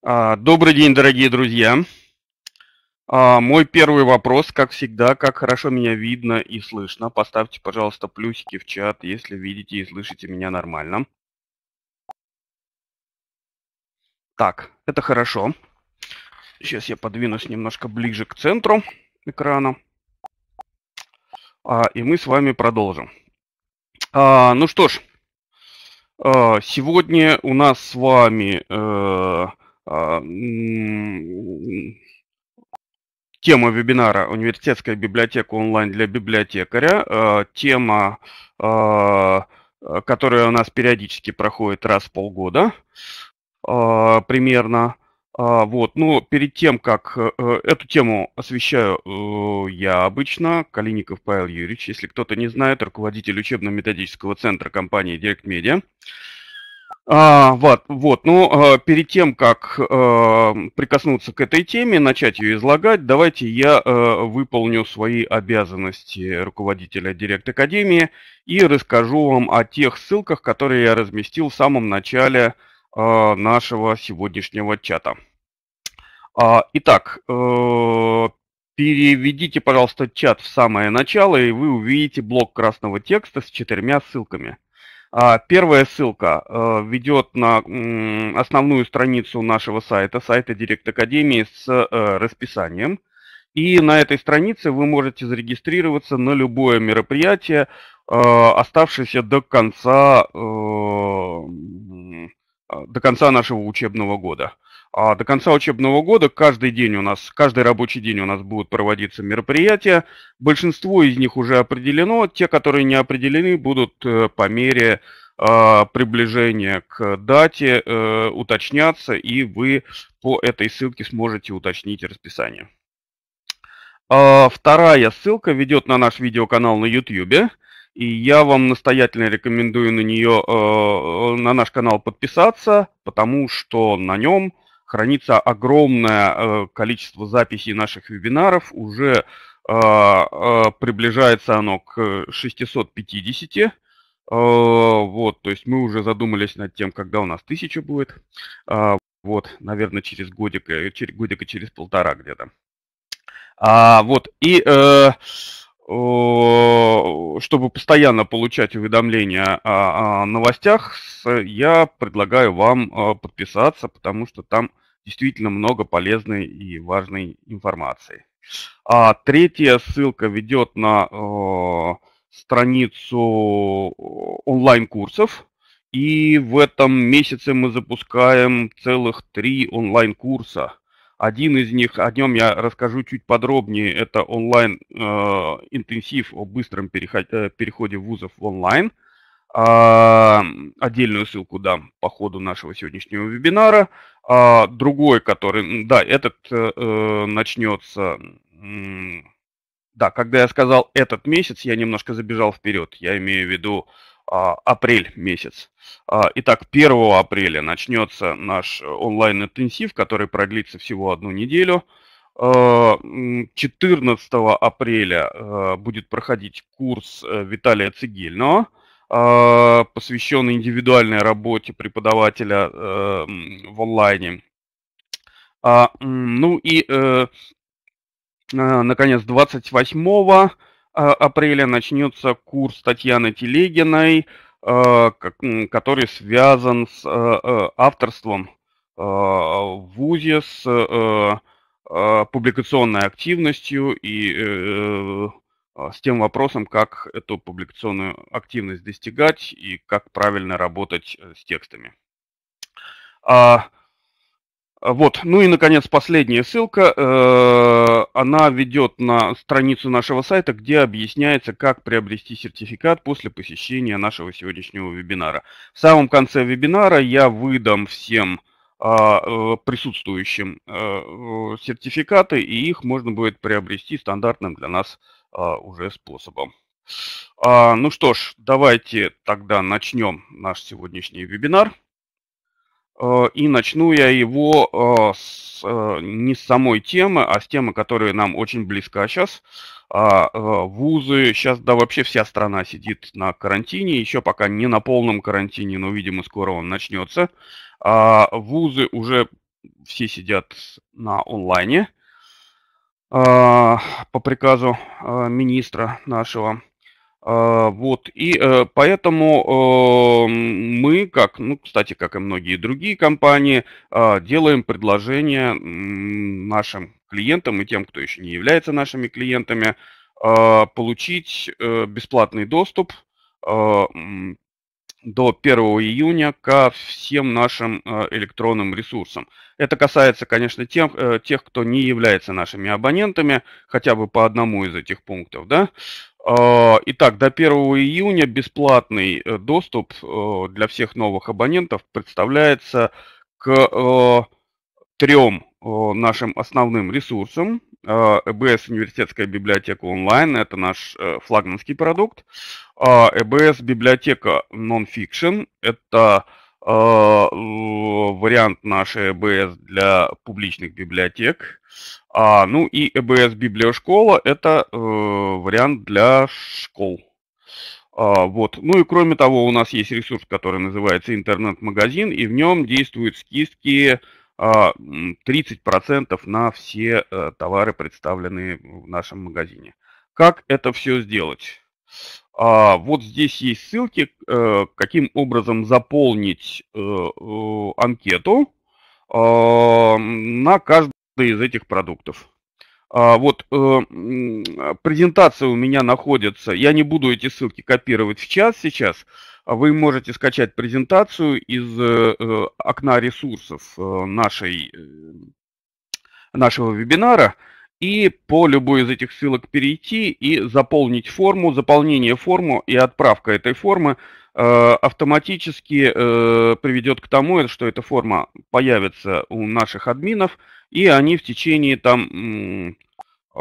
А, добрый день, дорогие друзья. А, мой первый вопрос, как всегда, как хорошо меня видно и слышно. Поставьте, пожалуйста, плюсики в чат, если видите и слышите меня нормально. Так, это хорошо. Сейчас я подвинусь немножко ближе к центру экрана. А, и мы с вами продолжим. Ну что ж, сегодня у нас с вами э, а, тема вебинара «Университетская библиотека онлайн для библиотекаря». А, тема, а, которая у нас периодически проходит раз в полгода примерно. Вот, но перед тем, как э, э, эту тему освещаю э, я обычно, Калиников Павел Юрьевич, если кто-то не знает, руководитель учебно-методического центра компании Direct Media. А, вот, вот, ну, э, перед тем, как э, прикоснуться к этой теме, начать ее излагать, давайте я э, выполню свои обязанности руководителя Директ Академии и расскажу вам о тех ссылках, которые я разместил в самом начале э, нашего сегодняшнего чата. А, итак, э, переведите, пожалуйста, чат в самое начало, и вы увидите блок красного текста с четырьмя ссылками – а, первая ссылка э, ведет на основную страницу нашего сайта, сайта Директ Академии с э, расписанием. И на этой странице вы можете зарегистрироваться на любое мероприятие, э, оставшееся до конца, до конца нашего учебного года. А до конца учебного года каждый день у нас, каждый рабочий день у нас будут проводиться мероприятия. Большинство из них уже определено. Те, которые не определены, будут э, по мере а, приближения к дате э, уточняться, и вы по этой ссылке сможете уточнить расписание. А, вторая ссылка ведет на наш видеоканал на YouTube. И я вам настоятельно рекомендую на нее, э, на наш канал подписаться, потому что на нем хранится огромное э, количество записей наших вебинаров, уже э, э, приближается оно к 650. Вот, то есть мы уже задумались над тем, когда у нас тысяча будет. Вот, наверное, через годик, через, годика через полтора где-то. А, вот, и э, Э, чтобы постоянно получать уведомления о, новостях, я предлагаю вам э, подписаться, потому что там действительно много полезной и важной информации. А третья ссылка ведет на э, страницу онлайн-курсов. И в этом месяце мы запускаем целых три онлайн-курса – один из них, о нем я расскажу чуть подробнее, это онлайн-интенсив э, о быстром э, переходе вузов в онлайн. А, отдельную ссылку дам по ходу нашего сегодняшнего вебинара. А, другой, который, да, этот э, начнется, да, когда я сказал этот месяц, я немножко забежал вперед. Я имею в виду а, апрель месяц. А, итак, 1 апреля начнется наш э, онлайн-интенсив, который продлится всего одну неделю. 14 а, апреля э, будет проходить курс э, Виталия Цигельного, посвященный индивидуальной работе преподавателя в онлайне. Ну и, наконец, 28 а, апреля начнется курс Татьяны Телегиной, а, который связан с а, авторством в ВУЗе, с публикационной активностью и э, с тем вопросом, как эту публикационную активность достигать и как правильно работать э, с текстами. А а, вот. Ну и, наконец, последняя ссылка. Э, она ведет на страницу нашего сайта, где объясняется, как приобрести сертификат после посещения нашего сегодняшнего вебинара. В самом конце вебинара я выдам всем а, э, присутствующим э, сертификаты, и их можно будет приобрести стандартным для нас а, уже способом. Ну что ж, давайте тогда начнем наш сегодняшний вебинар. Э, и начну я его э, с, э, не с самой темы, а с темы, которая нам очень близка сейчас. А, вузы, сейчас да вообще вся страна сидит на карантине, еще пока не на полном карантине, но, видимо, скоро он начнется. А, вузы уже все сидят на онлайне а, по приказу министра нашего. А, вот, и э, поэтому эм, мы, как, ну, кстати, как и многие другие компании, а, делаем предложение нашим клиентам и тем, кто еще не является нашими клиентами, а, получить э, бесплатный доступ до 1 июня ко всем нашим э, электронным ресурсам. Это касается, конечно, тем, тех, кто не является нашими абонентами, хотя бы по одному из этих пунктов, да, а, итак, до 1 июня бесплатный э, доступ э, для всех новых абонентов представляется к э, трем нашим основным ресурсам. ЭБС университетская библиотека онлайн, это наш флагманский продукт. А, ЭБС библиотека нонфикшн, это вариант нашей ЭБС для публичных библиотек. А, ну и ЭБС Библиошкола – это э, вариант для школ. А, вот. Ну и кроме того, у нас есть ресурс, который называется интернет-магазин, и в нем действуют скидки а, 30% на все а, товары, представленные в нашем магазине. Как это все сделать? А, вот здесь есть ссылки, э, каким образом заполнить э, э, анкету э, на каждый из этих продуктов. А, вот э, презентация у меня находится, я не буду эти ссылки копировать в час сейчас, а вы можете скачать презентацию из э, э, окна ресурсов нашей, нашего вебинара и по любой из этих ссылок перейти и заполнить форму. Заполнение формы и отправка этой формы Э, автоматически э, приведет к тому, что эта форма появится у наших админов, и они в течение там э,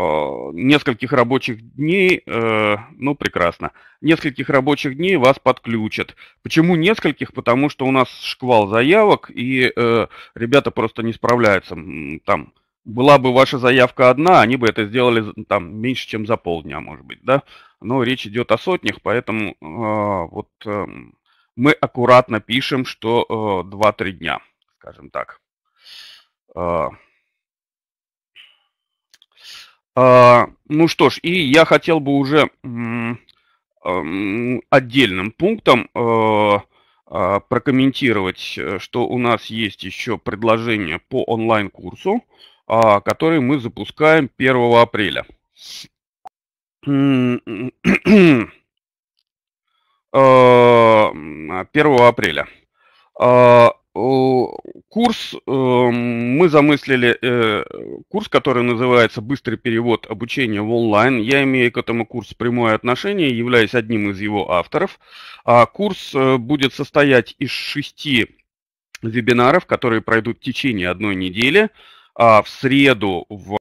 нескольких рабочих дней, ну прекрасно, нескольких рабочих дней вас подключат. Почему нескольких? Потому что у нас шквал заявок, и ребята просто не справляются. Там была бы ваша заявка одна, они бы это сделали там меньше, чем за полдня, может быть, да? Э, но речь идет о сотнях, поэтому а, вот эм, мы аккуратно пишем, что 2-3 э, дня, скажем так. А. А, ну что ж, и я хотел бы уже эм, отдельным пунктом э, прокомментировать, э, что у нас есть еще предложение по онлайн-курсу, который мы запускаем 1 апреля. 1 а, апреля. А, курс э, мы замыслили, э, курс, который называется «Быстрый перевод обучения в онлайн». Я имею к этому курсу прямое отношение, являюсь одним из его авторов. А курс э, будет состоять из шести вебинаров, которые пройдут в течение одной недели, в среду, в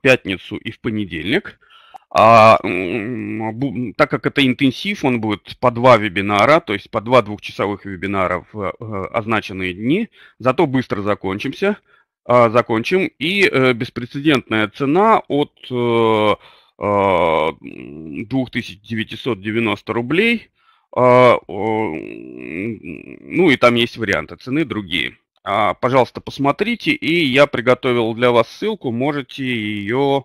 пятницу и в понедельник – а, а так как это интенсив, он будет по два вебинара, то есть по два двухчасовых вебинара в э, означенные дни, зато быстро закончимся, а, закончим. И э, беспрецедентная цена от 2990 э, а, рублей, ну и там есть варианты цены другие. Пожалуйста, посмотрите, и я приготовил для вас ссылку, можете ее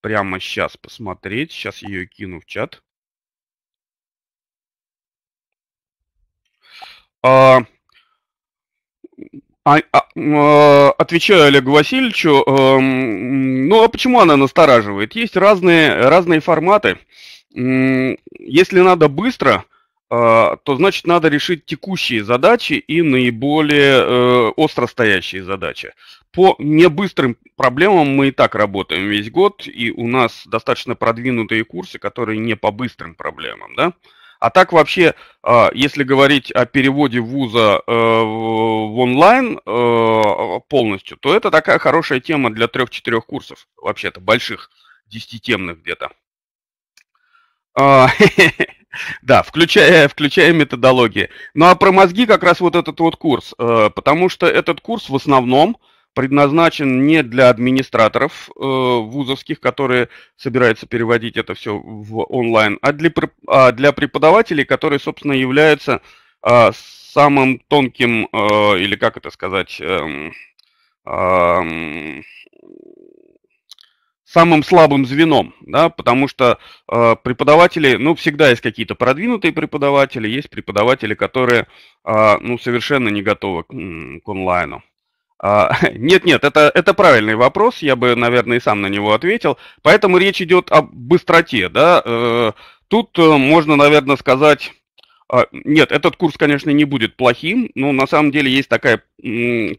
прямо сейчас посмотреть. Сейчас ее кину в чат. А, а, а, а отвечаю Олегу Васильевичу, эм, ну а почему она настораживает? Есть разные, разные форматы. Если надо быстро, э, то значит надо решить текущие задачи и наиболее э, остро стоящие задачи. По небыстрым проблемам мы и так работаем весь год, и у нас достаточно продвинутые курсы, которые не по быстрым проблемам, да. А так вообще, а, если говорить о переводе вуза э, в онлайн э, полностью, то это такая хорошая тема для трех-четырех курсов, вообще-то больших, десятитемных где-то. А, да, включая, включая методологии. Ну а про мозги как раз вот этот вот курс, э, потому что этот курс в основном предназначен не для администраторов э, вузовских, которые собираются переводить это все в онлайн, а для, а для преподавателей, которые, собственно, являются э, самым тонким, э, или как это сказать, э, э, самым слабым звеном, да, потому что э, преподаватели, ну, всегда есть какие-то продвинутые преподаватели, есть преподаватели, которые, э, ну, совершенно не готовы к, к онлайну. А, нет-нет, это, это правильный вопрос, я бы, наверное, и сам на него ответил. Поэтому речь идет о быстроте, да. Э, тут э, можно, наверное, сказать... А, нет, этот курс, конечно, не будет плохим, но на самом деле есть такая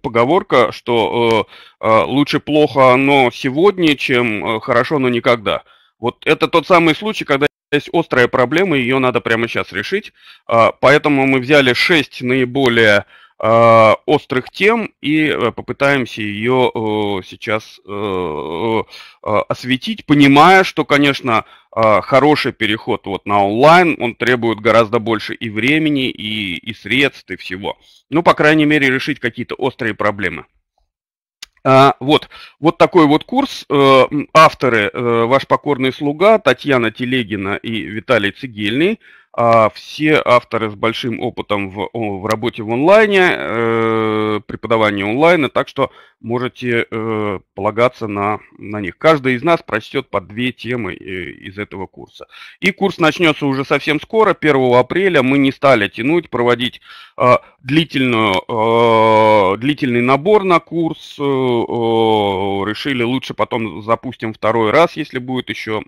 поговорка, что э, а, лучше плохо, но сегодня, чем хорошо, но никогда. Вот это тот самый случай, когда есть острая проблема, ее надо прямо сейчас решить. Поэтому мы взяли шесть наиболее а, острых тем и э, попытаемся ее э, сейчас э, а, осветить, понимая, что, конечно, а, хороший переход вот на онлайн, он требует гораздо больше и времени, и, и средств, и всего. Ну, по крайней мере, решить какие-то острые проблемы. вот, вот такой вот курс. Авторы «Ваш покорный слуга» Татьяна Телегина и Виталий Цигельный – а все авторы с большим опытом в, в работе в онлайне, э, преподавании онлайна, так что можете э, полагаться на, на них. Каждый из нас прочтет по две темы э, из этого курса. И курс начнется уже совсем скоро, 1 апреля. Мы не стали тянуть, проводить длительную, длительный набор на курс. Решили лучше потом запустим второй раз, если будет еще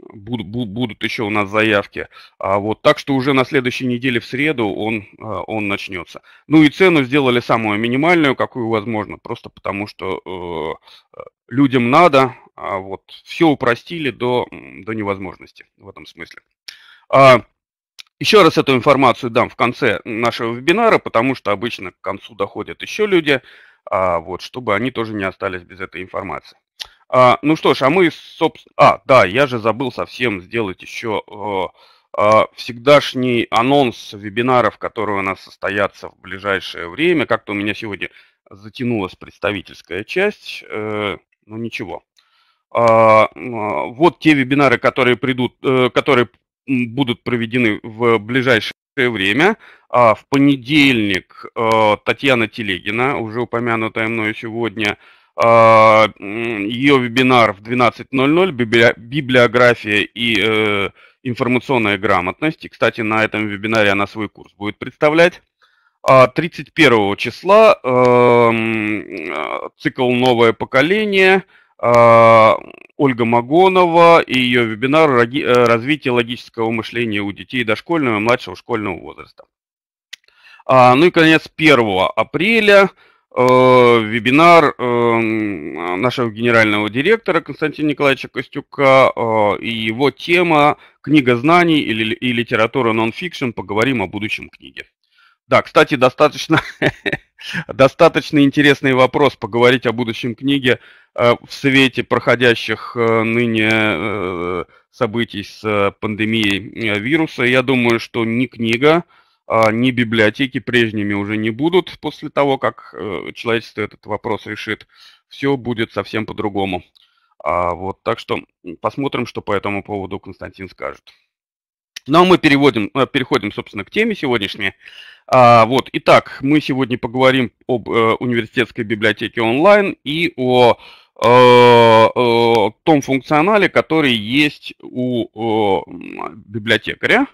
буд, буд, будут еще у нас заявки. А вот, так что уже на следующей неделе в среду он, а, он начнется. Ну и цену сделали самую минимальную, какую возможно, просто потому что э, людям надо. А вот, все упростили до, до невозможности в этом смысле. А, еще раз эту информацию дам в конце нашего вебинара, потому что обычно к концу доходят еще люди, а вот, чтобы они тоже не остались без этой информации. А, ну что ж, а мы, собственно... А, да, я же забыл совсем сделать еще э, э, всегдашний анонс вебинаров, которые у нас состоятся в ближайшее время. Как-то у меня сегодня затянулась представительская часть, э, но ничего. Э, вот те вебинары, которые придут, э, которые будут проведены в ближайшее время. А в понедельник э, Татьяна Телегина, уже упомянутая мною сегодня, ее вебинар в 12.00, библи... библиография и э, информационная грамотность. И, кстати, на этом вебинаре она свой курс будет представлять. 31 а числа эм, цикл «Новое поколение», э, Ольга Магонова и ее вебинар э, «Развитие логического мышления у детей дошкольного и младшего школьного возраста». А, ну и, конец 1 апреля – Э, вебинар э, нашего генерального директора Константина Николаевича Костюка э, и его тема «Книга знаний или, и литература нон-фикшн. Поговорим о будущем книге. Да, кстати, достаточно, достаточно интересный вопрос поговорить о будущем книге в свете проходящих ныне событий с пандемией вируса. Я думаю, что ни книга, а, не библиотеки прежними уже не будут после того, как э, человечество этот вопрос решит. Все будет совсем по-другому. А, вот, так что посмотрим, что по этому поводу Константин скажет. Ну а мы переводим, э, переходим, собственно, к теме сегодняшней. А, вот, итак, мы сегодня поговорим об э, университетской библиотеке онлайн и о э, э, том функционале, который есть у э, библиотекаря.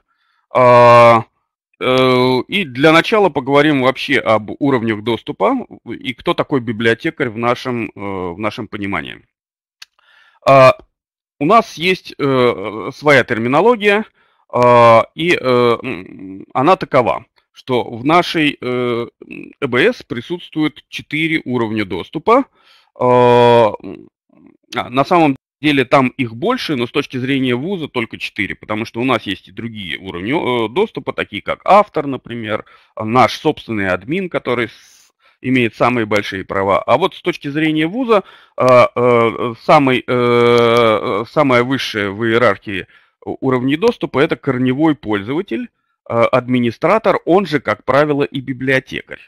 Э, Э, и для начала поговорим вообще об уровнях доступа и кто такой библиотекарь в нашем, э, в нашем понимании. А, у нас есть э, своя терминология, а, и она такова, что в нашей ЭБС присутствует 4 уровня доступа. А, на самом деле там их больше, но с точки зрения вуза только 4, потому что у нас есть и другие уровни э, доступа, такие как автор, например, наш собственный админ, который имеет самые большие права. А вот с точки зрения вуза, э, э, самый, самое высшее в иерархии уровни доступа – это корневой пользователь, администратор, он же, как правило, и библиотекарь.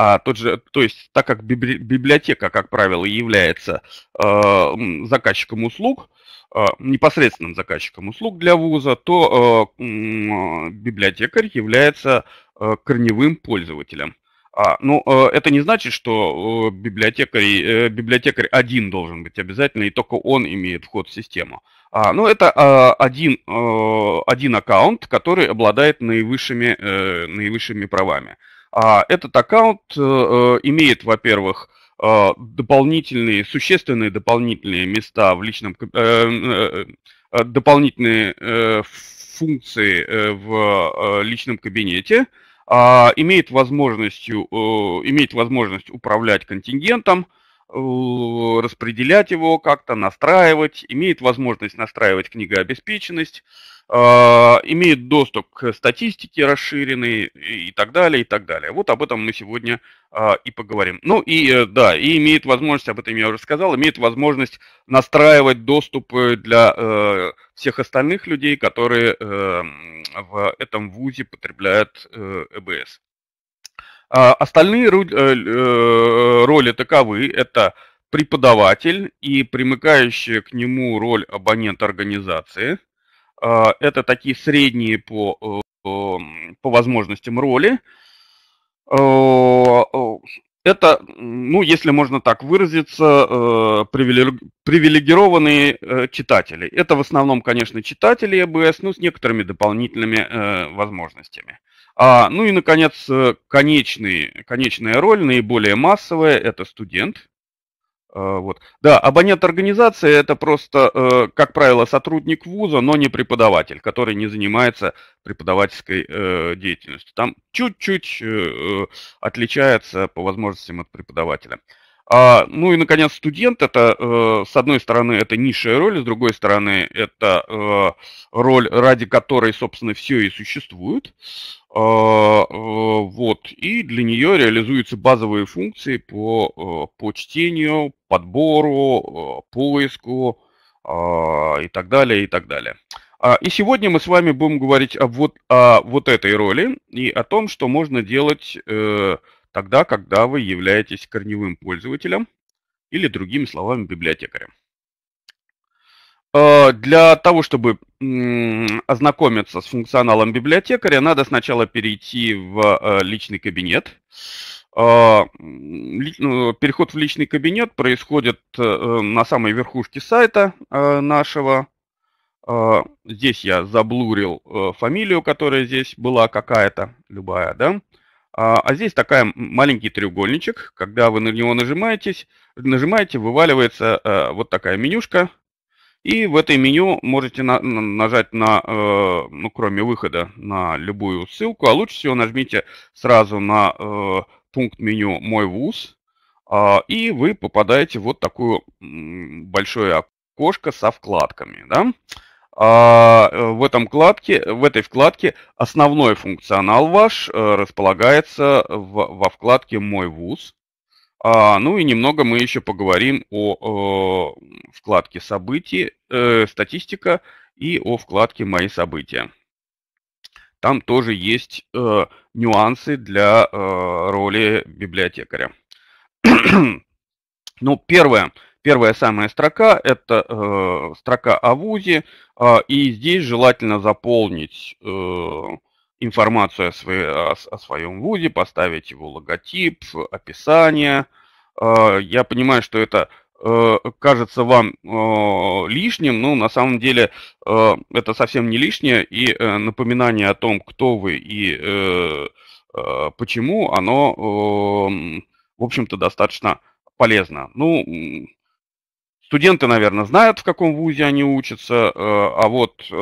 А тот же, то есть, так как библиотека, как правило, является э, заказчиком услуг, э, непосредственным заказчиком услуг для вуза, то э, э, библиотекарь является э, корневым пользователем. А, ну, э, это не значит, что э, библиотекарь, э, библиотекарь один должен быть обязательно, и только он имеет вход в систему. А, ну, это а, один, а, один аккаунт, который обладает наивысшими, э, наивысшими правами. А Этот аккаунт э, э, имеет, во-первых, э, дополнительные, существенные дополнительные места в личном, дополнительные функции в личном кабинете, а, имеет возможность, имеет возможность управлять контингентом, распределять его как-то, настраивать, имеет возможность настраивать книгообеспеченность, а, имеет доступ к статистике расширенной и так далее, и так далее. Вот об этом мы сегодня а, и поговорим. Ну и э, да, и имеет возможность, об этом я уже сказал, имеет возможность настраивать доступы э, для э, всех остальных людей, которые эм, в этом вузе потребляют ЭБС. А остальные э, э, роли таковы. Это преподаватель и примыкающая к нему роль абонент организации. А, это такие средние по, э, по возможностям роли. Это, ну, если можно так выразиться, привилегированные читатели. Это в основном, конечно, читатели ЭБС, но с некоторыми дополнительными возможностями. А, ну и, наконец, э, конечный конечная роль, наиболее массовая, это студент. А, вот. Да, абонент организации – это просто, э, как правило, сотрудник вуза, но не преподаватель, который не занимается преподавательской э, деятельностью. Там чуть-чуть отличается по возможностям от преподавателя. А, ну и, наконец, студент это, э, с одной стороны, это низшая роль, с другой стороны, это э, роль, ради которой, собственно, все и существует. Э, э, вот. И для нее реализуются базовые функции по, э, по чтению, подбору, э, поиску э, и так далее, и так далее. А, и сегодня мы с вами будем говорить о вот, о вот этой роли и о том, что можно делать э, тогда, когда вы являетесь корневым пользователем или, другими словами, библиотекарем. Э, для того, чтобы ознакомиться с функционалом библиотекаря, надо сначала перейти в э, личный кабинет. Э, ну, переход в личный кабинет происходит на самой верхушке сайта нашего. Здесь я заблурил фамилию, которая здесь была какая-то, любая, да. А, а здесь такая маленький треугольничек, когда вы на него нажимаетесь, нажимаете, вываливается э, вот такая менюшка, и в этой меню можете на, на, нажать на, э, ну кроме выхода, на любую ссылку, а лучше всего нажмите сразу на э, пункт меню «Мой вуз», э, и вы попадаете в вот такое большое окошко со вкладками, да? А э, в этом вкладке, в этой вкладке основной функционал ваш э, располагается в, во вкладке «Мой вуз». А, ну и немного мы еще поговорим о вкладке «События», э, «Статистика» и о вкладке «Мои события». Там тоже есть нюансы для роли библиотекаря. ну, первое – Первая самая строка – это э, строка о ВУЗе, э, и здесь желательно заполнить э, информацию о, своей, о, о своем ВУЗе, поставить его логотип, описание. Э, я понимаю, что это э, кажется вам э, лишним, но на самом деле э, это совсем не лишнее, и э, напоминание о том, кто вы и э, э, почему, оно, э, в общем-то, достаточно полезно. Ну, Студенты, наверное, знают, в каком вузе они учатся, э, а вот э,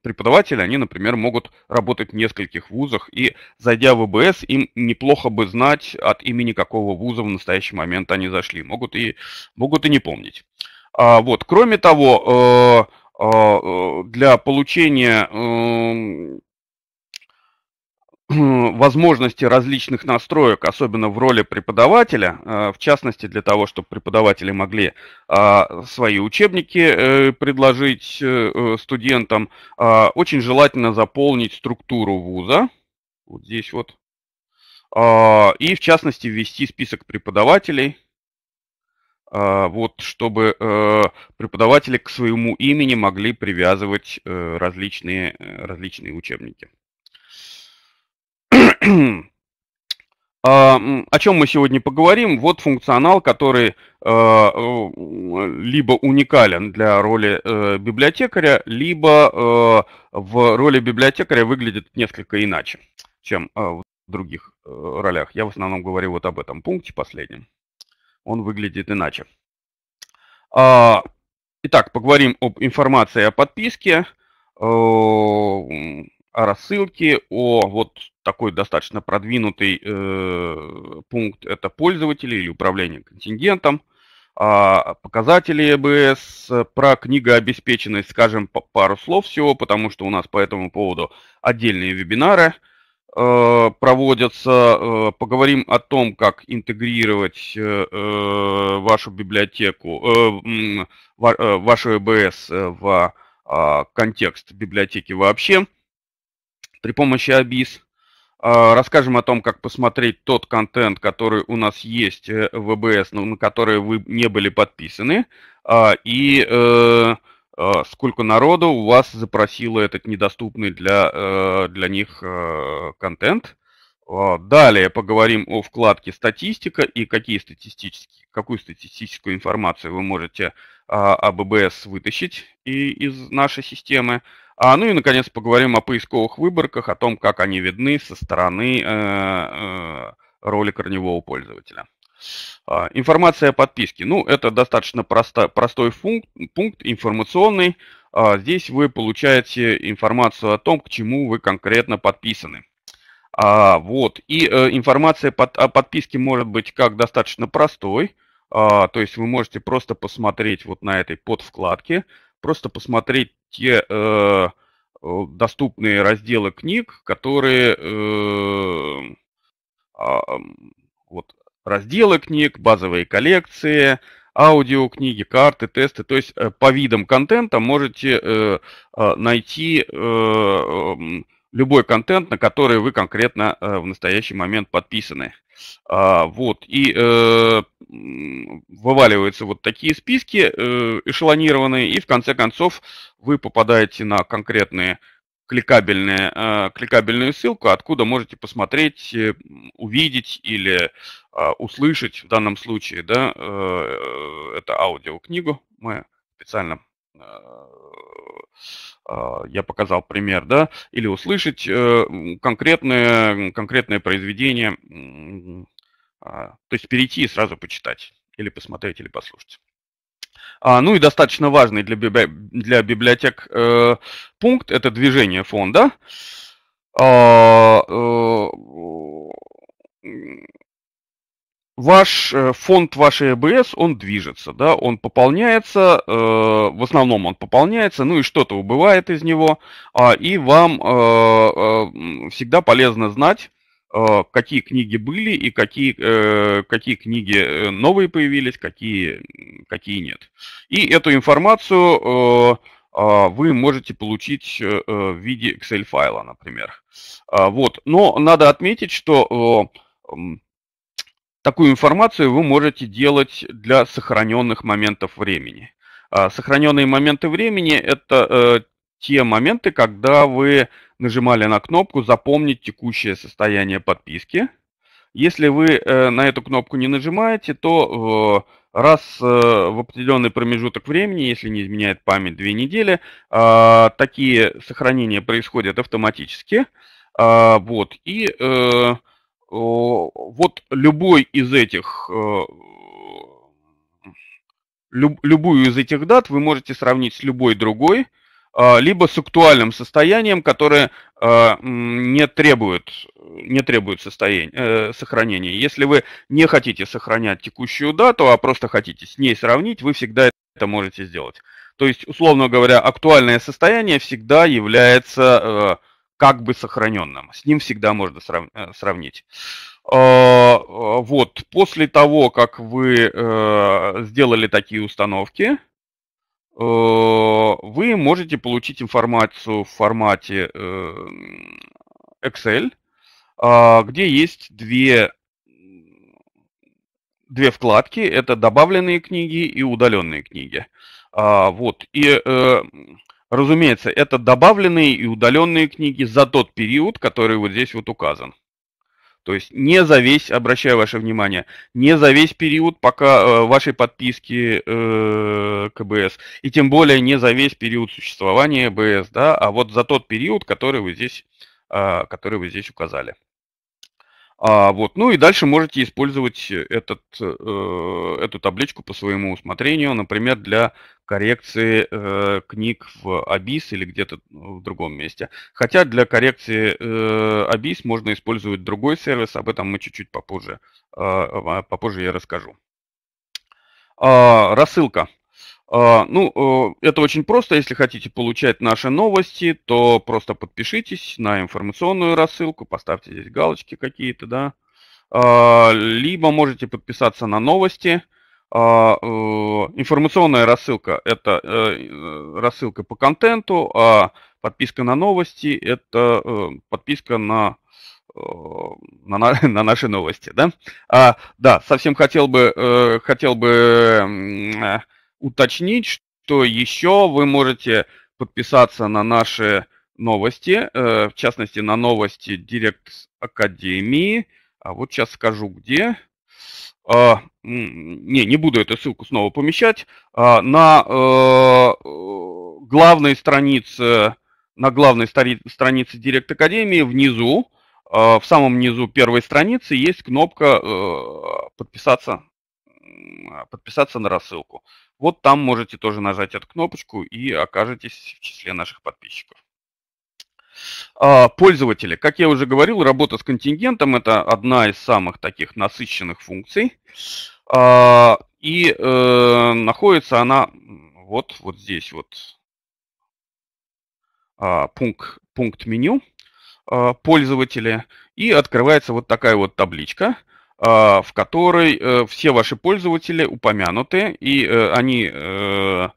преподаватели, они, например, могут работать в нескольких вузах, и зайдя в ВБС, им неплохо бы знать, от имени какого вуза в настоящий момент они зашли. Могут и, могут и не помнить. А вот. Кроме того, э, для получения эм, возможности различных настроек, особенно в роли преподавателя, э, в частности для того, чтобы преподаватели могли а, свои учебники э, предложить э, студентам, а, очень желательно заполнить структуру вуза, вот здесь вот, а, и в частности ввести список преподавателей, вот, чтобы преподаватели к своему имени могли привязывать различные, различные учебники. А, о чем мы сегодня поговорим? Вот функционал, который э, э, либо уникален для роли э, библиотекаря, либо в роли библиотекаря выглядит несколько иначе, чем в других ролях. Я в основном говорю вот об этом пункте последнем. Он выглядит иначе. А, итак, поговорим об информации о подписке, о рассылке, о вот такой достаточно продвинутый э, пункт – это пользователи или управление контингентом, а показатели ЭБС, э, про книгообеспеченность скажем пару слов всего, потому что у нас по этому поводу отдельные вебинары э, проводятся. Э, поговорим о том, как интегрировать вашу библиотеку, вашу ЭБС в а, контекст библиотеки вообще при помощи ABIS – а, расскажем о том, как посмотреть тот контент, который у нас есть э, в ВБС, но ну, на который вы не были подписаны. А, и э, а, сколько народу у вас запросило этот недоступный для, э, для них контент. Далее поговорим о вкладке «Статистика» и какие статистические, какую статистическую информацию вы можете о ББС вытащить из нашей системы. А, ну и, наконец, поговорим о поисковых выборках, о том, как они видны со стороны э, э, роли корневого пользователя. А, информация о подписке. Ну, это достаточно просто, простой функт, пункт, информационный. А, здесь вы получаете информацию о том, к чему вы конкретно подписаны. А, вот. И э, информация под, о подписке может быть как достаточно простой, а, то есть вы можете просто посмотреть вот на этой подвкладке, просто посмотреть те э, доступные разделы книг, которые э, э, вот, разделы книг, базовые коллекции, аудиокниги, карты, тесты. То есть э, по видам контента можете э, а, найти э, любой контент, на который вы конкретно э, в настоящий момент подписаны. А, вот, и э, вываливаются вот такие списки э, эшелонированные, и в конце концов вы попадаете на конкретные кликабельные, э, кликабельную ссылку, откуда можете посмотреть, э, увидеть или э, услышать, в данном случае, да, э, э это аудиокнигу, мы специально Э, э, я показал пример, да, или услышать э, конкретное, конкретное произведение, а, то есть перейти и сразу почитать, или посмотреть, или послушать. А Ну и достаточно важный для, библи... для библиотек пункт – это движение фонда а, ваш э, фонд вашей ЭБС, он движется, да, он пополняется, э, в основном он пополняется, ну и что-то убывает из него, а, и вам э, всегда полезно знать, какие книги были и какие, какие книги новые появились, какие, какие нет. И эту информацию... А, вы можете получить в виде Excel-файла, например. А, вот. Но надо отметить, что Такую информацию вы можете делать для сохраненных моментов времени. А, сохраненные моменты времени – это э, те моменты, когда вы нажимали на кнопку «Запомнить текущее состояние подписки». Если вы э, на эту кнопку не нажимаете, то э, раз в определенный промежуток времени, если не изменяет память две недели, а, такие сохранения происходят автоматически. А, вот, и Э, вот любой из этих э, любую из этих дат вы можете сравнить с любой другой, а, либо с актуальным состоянием, которое э, не требует, не требует состояния, сохранения. Если вы не хотите сохранять текущую дату, а просто хотите с ней сравнить, вы всегда это можете сделать. То есть, условно говоря, актуальное состояние всегда является как бы сохраненным. С ним всегда можно э, сравнить. А, вот, после того, как вы э, сделали такие установки, э, вы можете получить информацию в формате Excel, а, где есть две, две вкладки. Это добавленные книги и удаленные книги. А, вот, и Разумеется, это добавленные и удаленные книги за тот период, который вот здесь вот указан. То есть не за весь, обращаю ваше внимание, не за весь период пока э, вашей подписки э, КБС, и тем более не за весь период существования БС, да, а вот за тот период, который вы здесь, э, который вы здесь указали. А, вот, ну и дальше можете использовать этот, э, эту табличку по своему усмотрению, например, для коррекции э, книг в Abyss или где-то ну, в другом месте. Хотя для коррекции э, можно использовать другой сервис, об этом мы чуть-чуть попозже, э, попозже я расскажу. Э, рассылка. А, ну, это очень просто. Если хотите получать наши новости, то просто подпишитесь на информационную рассылку, поставьте здесь галочки какие-то, да. А, либо можете подписаться на новости. А, информационная рассылка – это э, рассылка по контенту, а подписка на новости – это э, подписка на на, на, на наши новости, да? А, да, совсем хотел бы, э, хотел бы уточнить, что еще вы можете подписаться на наши новости, э, в частности, на новости Директ Академии. А вот сейчас скажу, где. А, не, не буду эту ссылку снова помещать. А, на э, главной странице, на главной странице Директ Академии внизу, э, в самом низу первой страницы есть кнопка подписаться а, подписаться на рассылку. Вот там можете тоже нажать эту кнопочку и окажетесь в числе наших подписчиков. А, пользователи. Как я уже говорил, работа с контингентом – это одна из самых таких насыщенных функций. А, и э, находится она вот, вот здесь, вот пункт, пункт меню пользователи. И открывается вот такая вот табличка – а, в которой э, все ваши пользователи упомянуты, и э, они э,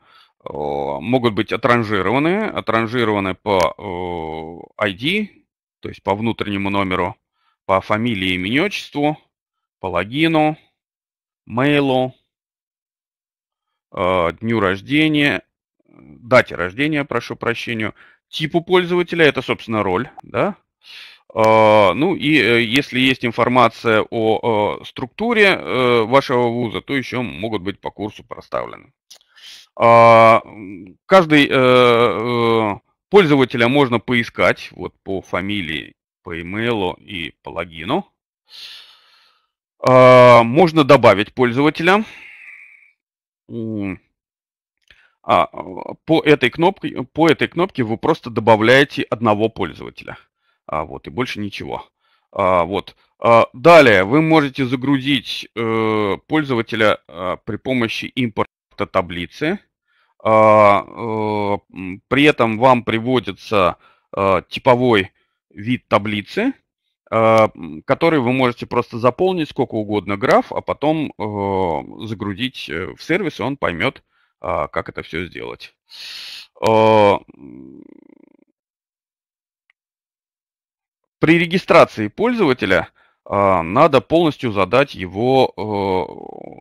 могут быть отранжированы, отранжированы по ID, то есть по внутреннему номеру, по фамилии, имени, отчеству, по логину, мейлу, а, дню рождения, дате рождения, прошу прощения, типу пользователя, это, собственно, роль, да, а, ну и э, если есть информация о э, структуре э, вашего вуза, то еще могут быть по курсу проставлены. А, каждый пользователя можно поискать вот по фамилии, по имейлу и по логину. А, можно добавить пользователя. А, по, этой кнопке, по этой кнопке вы просто добавляете одного пользователя – а, вот, и больше ничего. А, вот. А, далее вы можете загрузить э, пользователя э, при помощи импорта таблицы. А, э, при этом вам приводится э, типовой вид таблицы, э, который вы можете просто заполнить сколько угодно граф, а потом э, загрузить э, в сервис, и он поймет, э, как это все сделать при регистрации пользователя а, надо полностью задать его,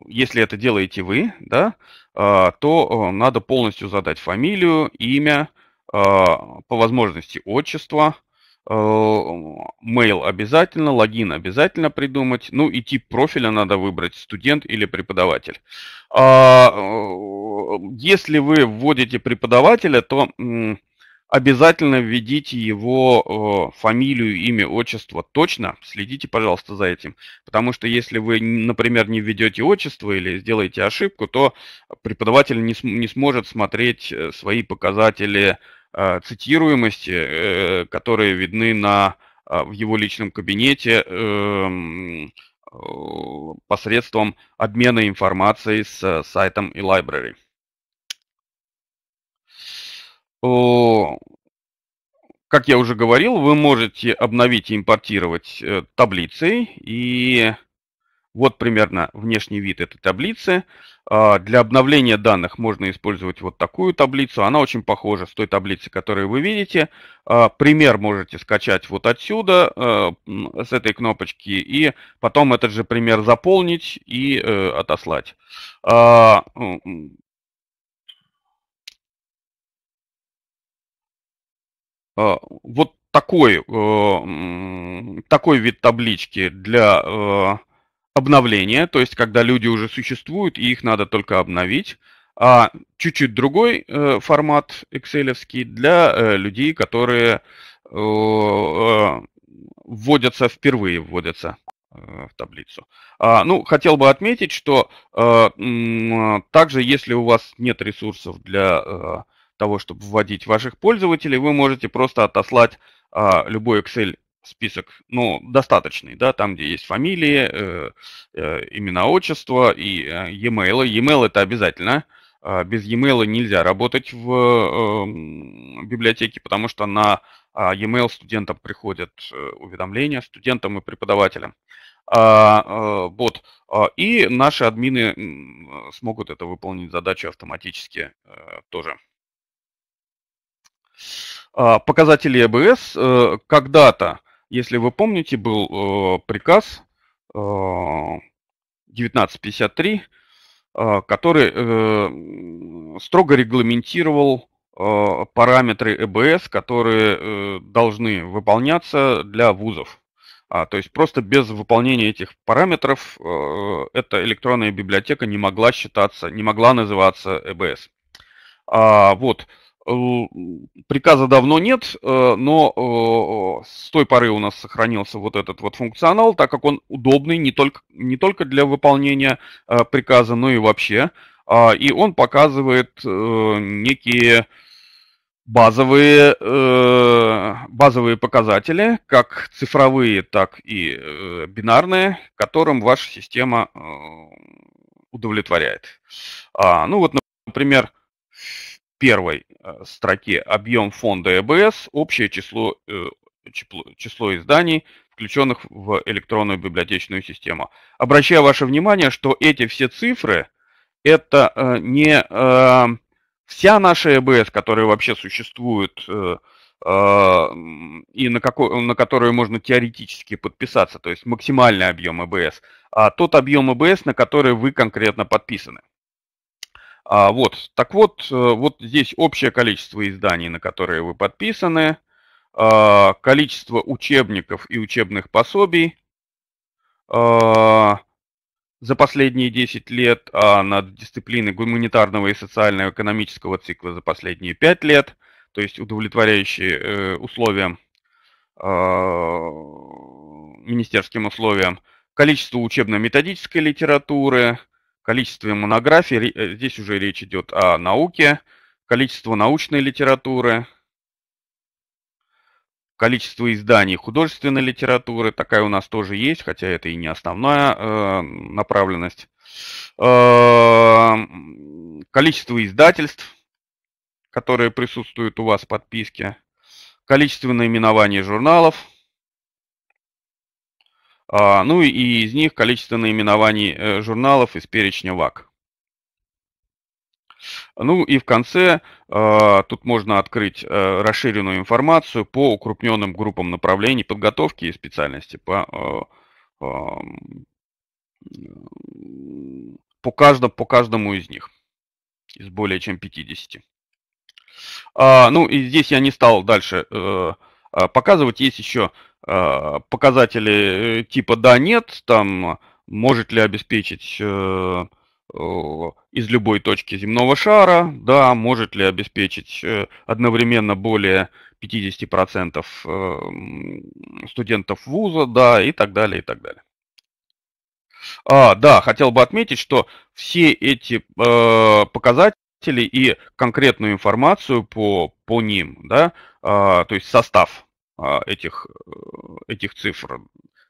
э, если это делаете вы, да, а, то э, надо полностью задать фамилию, имя, а, по возможности отчество, э, mail обязательно, логин обязательно придумать, ну и тип профиля надо выбрать, студент или преподаватель. Если вы вводите преподавателя, то Обязательно введите его э, фамилию, имя, отчество точно. Следите, пожалуйста, за этим. Потому что если вы, например, не введете отчество или сделаете ошибку, то преподаватель не, не сможет смотреть э, свои показатели э, цитируемости, э, которые видны на, э, в его личном кабинете эм, э, посредством обмена информацией с э, сайтом и eLibrary. Как я уже говорил, вы можете обновить и импортировать э, таблицы. И вот примерно внешний вид этой таблицы. А, для обновления данных можно использовать вот такую таблицу. Она очень похожа с той таблицей, которую вы видите. А, пример можете скачать вот отсюда, э, с этой кнопочки, и потом этот же пример заполнить и э, отослать. А, Э, вот такой, э, такой вид таблички для э, обновления, то есть когда люди уже существуют, и их надо только обновить, а чуть-чуть другой формат Excel для людей, которые вводятся впервые, вводятся в таблицу. А, ну, хотел бы отметить, что также, если у вас нет ресурсов для того, чтобы вводить ваших пользователей, вы можете просто отослать а, любой Excel список, ну, достаточный, да, там, где есть фамилии, э, э, имена, отчество и э, e-mail. E-mail это обязательно. Э, без e-mail нельзя работать в э, библиотеке, потому что на э, e-mail студентам приходят э, уведомления, студентам и преподавателям. А, э, вот. А, и наши админы смогут это выполнить задачу автоматически э, тоже. А, показатели ЭБС э, когда-то, если вы помните, был э, приказ 1953, э, который строго регламентировал параметры ЭБС, которые должны выполняться для вузов. А, то есть просто без выполнения этих параметров э, эта электронная библиотека не могла считаться, не могла называться ЭБС. А, вот. Э, приказа давно нет, э, но э, с той поры у нас сохранился вот этот вот функционал, так как он удобный не только, не только для выполнения приказа, но и вообще. А, и он показывает некие базовые, базовые показатели, как цифровые, так и бинарные, которым ваша система удовлетворяет. А, ну вот, например, первой э, строке объем фонда ЭБС, общее число, э, число, изданий, включенных в электронную библиотечную систему. Обращаю ваше внимание, что эти все цифры – это э, не вся наша ЭБС, которая вообще существует и на, какой, на которую можно теоретически подписаться, то есть максимальный объем ЭБС, а тот объем ЭБС, на который вы конкретно подписаны. А, вот, так вот, э, вот здесь общее количество изданий, на которые вы подписаны, а, количество учебников и учебных пособий а, за последние 10 лет, а над дисциплины гуманитарного и социально-экономического цикла за последние 5 лет, то есть удовлетворяющие э, условиям, э, министерским условиям, количество учебно-методической литературы – количестве монографий, э, здесь уже речь идет о науке, количество научной литературы, количество изданий художественной литературы, такая у нас тоже есть, хотя это и не основная э, направленность, э, количество издательств, которые присутствуют у вас в подписке, количество наименований журналов – а, ну и из них количество наименований э, журналов из перечня ВАК. Ну и в конце а, тут можно открыть э, расширенную информацию по укрупненным группам направлений подготовки и специальности по, а, по, каждому, по каждому из них, из более чем 50. Ну и здесь я не стал дальше э, показывать. Есть еще а, показатели э, типа да-нет, там может ли обеспечить э, из любой точки земного шара, да, может ли обеспечить э, одновременно более 50% эм, студентов вуза, да, и так далее, и так далее. А, да, хотел бы отметить, что все эти э, показатели и конкретную информацию по, по ним, да, э, то есть состав а, этих, э, этих цифр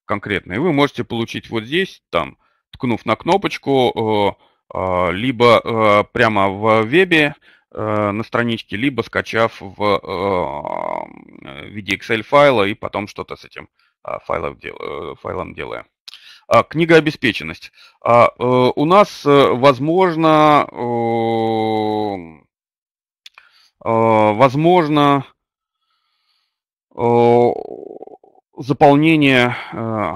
конкретно. И вы можете получить вот здесь, там, ткнув на кнопочку, э, а, либо э, прямо в вебе на страничке, либо скачав в виде Excel файла и потом что-то с этим файлом, файлом делая. А, книга обеспеченность. У нас, возможно, возможно, Э, заполнение э,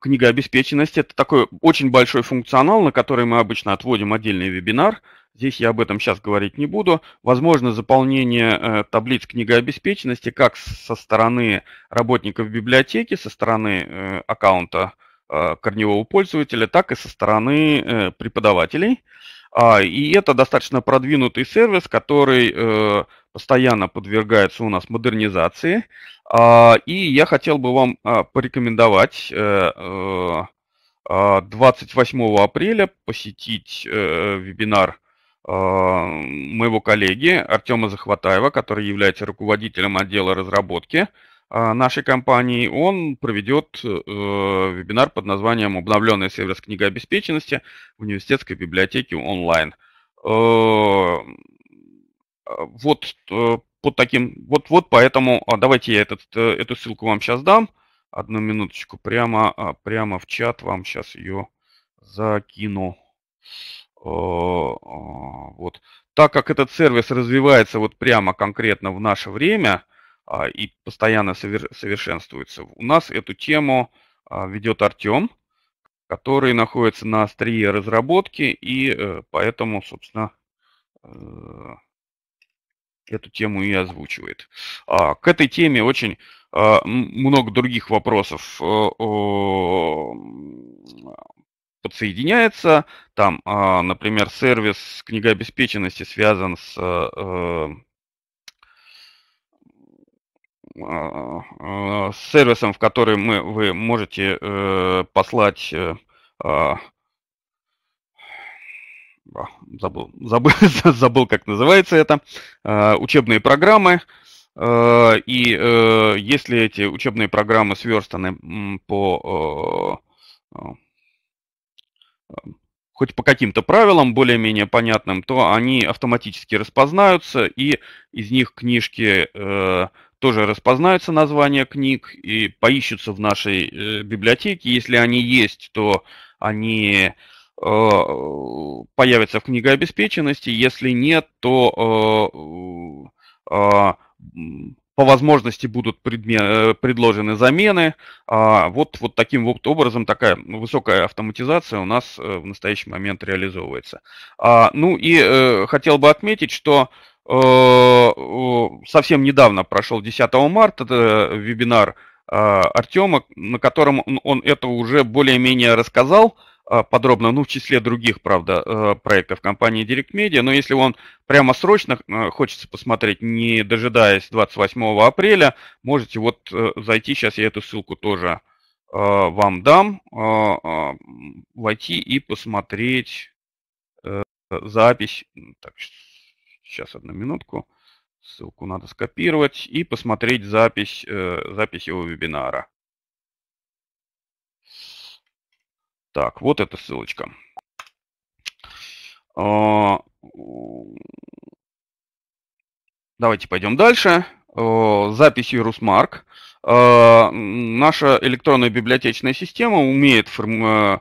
книгообеспеченности. Это такой очень большой функционал, на который мы обычно отводим отдельный вебинар. Здесь я об этом сейчас говорить не буду. Возможно заполнение э, таблиц книгообеспеченности как со стороны работников библиотеки, со стороны аккаунта корневого пользователя, так и со стороны преподавателей. А, и это достаточно продвинутый сервис, который э, постоянно подвергается у нас модернизации. А, и я хотел бы вам а, порекомендовать 28 э, э, апреля посетить вебинар моего коллеги Артема Захватаева, который является руководителем отдела разработки а, нашей компании, он проведет э, вебинар под названием «Обновленная сервис книгообеспеченности в университетской библиотеке онлайн». Э, а, вот э, под таким, вот, вот поэтому а, давайте я этот, эту ссылку вам сейчас дам. Одну минуточку, прямо, прямо в чат вам сейчас ее закину. Вот. Так как этот сервис развивается вот прямо конкретно в наше время, а, и постоянно совершенствуется. У нас эту тему а, ведет Артем, который находится на острие разработки, и э, поэтому, собственно, э, эту тему и озвучивает. А, к этой теме очень много других вопросов э, подсоединяется. Там, например, сервис книгообеспеченности связан с а, сервисом, в который мы, вы можете э, послать... Э, а, а, забыл, забыл, забыл, как называется это, э, учебные программы. Э, и э, если эти учебные программы сверстаны по э, хоть по каким-то правилам более-менее понятным, то они автоматически распознаются, и из них книжки э, тоже распознаются названия книг и поищутся в нашей э, библиотеке. Если они есть, то они э, появятся в книгообеспеченности. Если нет, то э, по возможности будут предме- предложены замены. А вот, вот таким вот образом такая высокая автоматизация у нас в настоящий момент реализовывается. А, ну и хотел бы отметить, что Э, совсем недавно прошел 10 марта это вебинар э, Артема, на котором он это уже более-менее рассказал э, подробно, ну, в числе других, правда, проектов компании Direct Media, но если он прямо срочно хочется посмотреть, не дожидаясь 28 апреля, можете вот зайти, сейчас я эту ссылку тоже вам дам, войти и посмотреть запись. Так, сейчас Сейчас, одну минутку. Ссылку надо скопировать и посмотреть запись, э, запись его вебинара. Так, вот эта ссылочка. А, давайте пойдем дальше. Э, запись Русмарк. Э, наша электронная библиотечная система умеет э,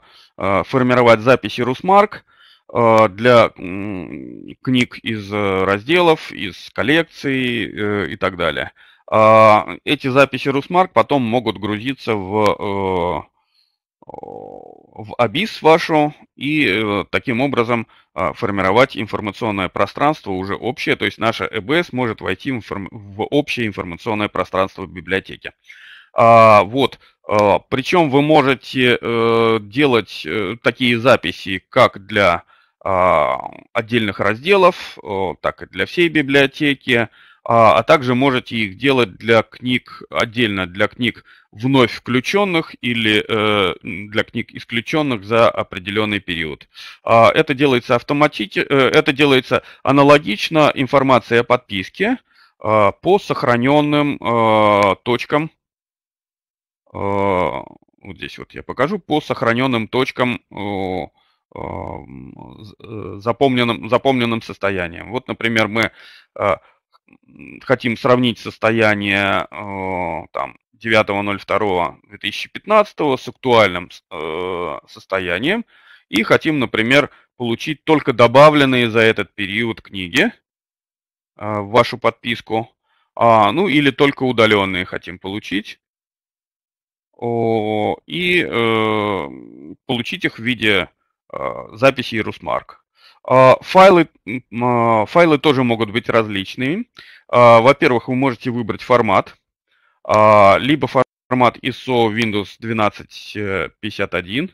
формировать записи Русмарк Э, для книг из э, разделов, из коллекций э, и так далее. А, эти записи Русмарк потом могут грузиться в, в абис вашу и таким образом а, формировать информационное пространство уже общее, то есть наша ЭБС может войти в общее информационное пространство библиотеки. А, вот, причем вы можете делать такие записи как для а, отдельных разделов, так и для всей библиотеки, а, а также можете их делать для книг отдельно, для книг вновь включенных или э, для книг исключенных за определенный период. А, это делается автоматически, э, это делается аналогично информации о подписке по сохраненным точкам. Вот здесь вот я покажу по сохраненным точкам Э, запомненным, запомненным состоянием. Вот, например, мы э, хотим сравнить состояние э, там, 9.02.2015 с актуальным состоянием и хотим, например, получить только добавленные за этот период книги в вашу подписку, а, ну или только удаленные хотим получить и получить их в виде а, записи и Русмарк. А, файлы, а, файлы тоже могут быть различными. Во-первых, вы можете выбрать формат, либо формат ISO Windows 1251,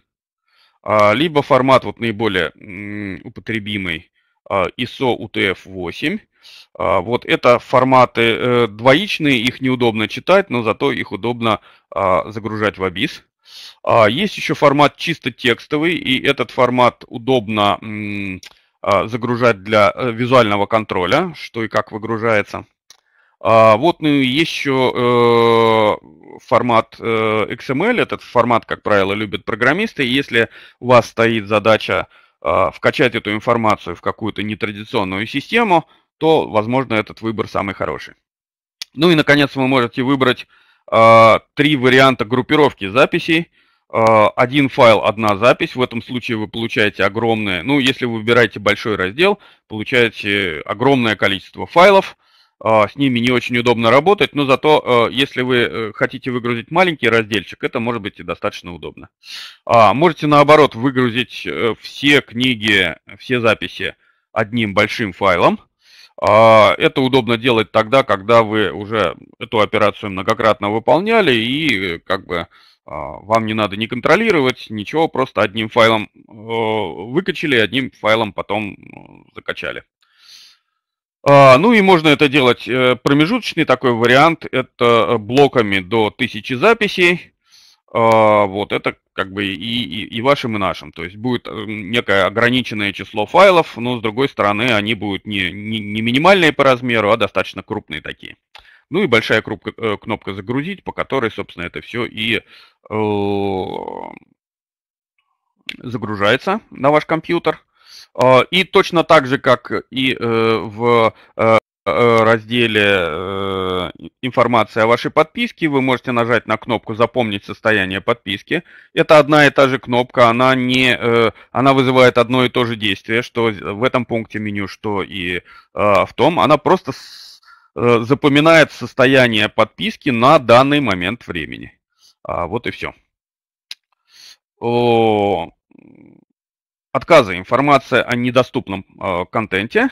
либо формат вот наиболее употребимый ISO UTF-8. Вот это форматы э, двоичные, их неудобно читать, но зато их удобно загружать в ABIS. А, есть еще формат чисто текстовый, и этот формат удобно а, загружать для э, визуального контроля, что и как выгружается. А, вот, ну и еще э, формат э, XML, этот формат, как правило, любят программисты. Если у вас стоит задача вкачать эту информацию в какую-то нетрадиционную систему, то, возможно, этот выбор самый хороший. Ну и, наконец, вы можете выбрать а, три варианта группировки записей. А, один файл, одна запись. В этом случае вы получаете огромное, ну, если вы выбираете большой раздел, получаете огромное количество файлов. А, с ними не очень удобно работать, но зато, если вы э, хотите выгрузить маленький разделчик, это может быть и достаточно удобно. Можете, наоборот, выгрузить э, все книги, все записи одним большим файлом – а Это удобно делать тогда, когда вы уже эту операцию многократно выполняли и как бы а, вам не надо ни контролировать, ничего, просто одним файлом э, выкачали, одним файлом потом закачали. А, ну и можно это делать э, промежуточный такой вариант, это э, блоками до 1000 записей. А, вот это как бы и, и, и вашим, и нашим. То есть будет э, некое ограниченное число файлов, но с другой стороны они будут не, не, не минимальные по размеру, а достаточно крупные такие. Ну и большая крупка, э, кнопка «Загрузить», по которой, собственно, это все и э, загружается на ваш компьютер. А, и точно так же, как и э, в Э, разделе э, «Информация о вашей подписке» вы можете нажать на кнопку «Запомнить состояние подписки». Это одна и та же кнопка, она, не, э, она вызывает одно и то же действие, что в этом пункте меню, что и в том. Она просто запоминает состояние подписки на данный момент времени. А, вот и все. Отказы. Информация о недоступном контенте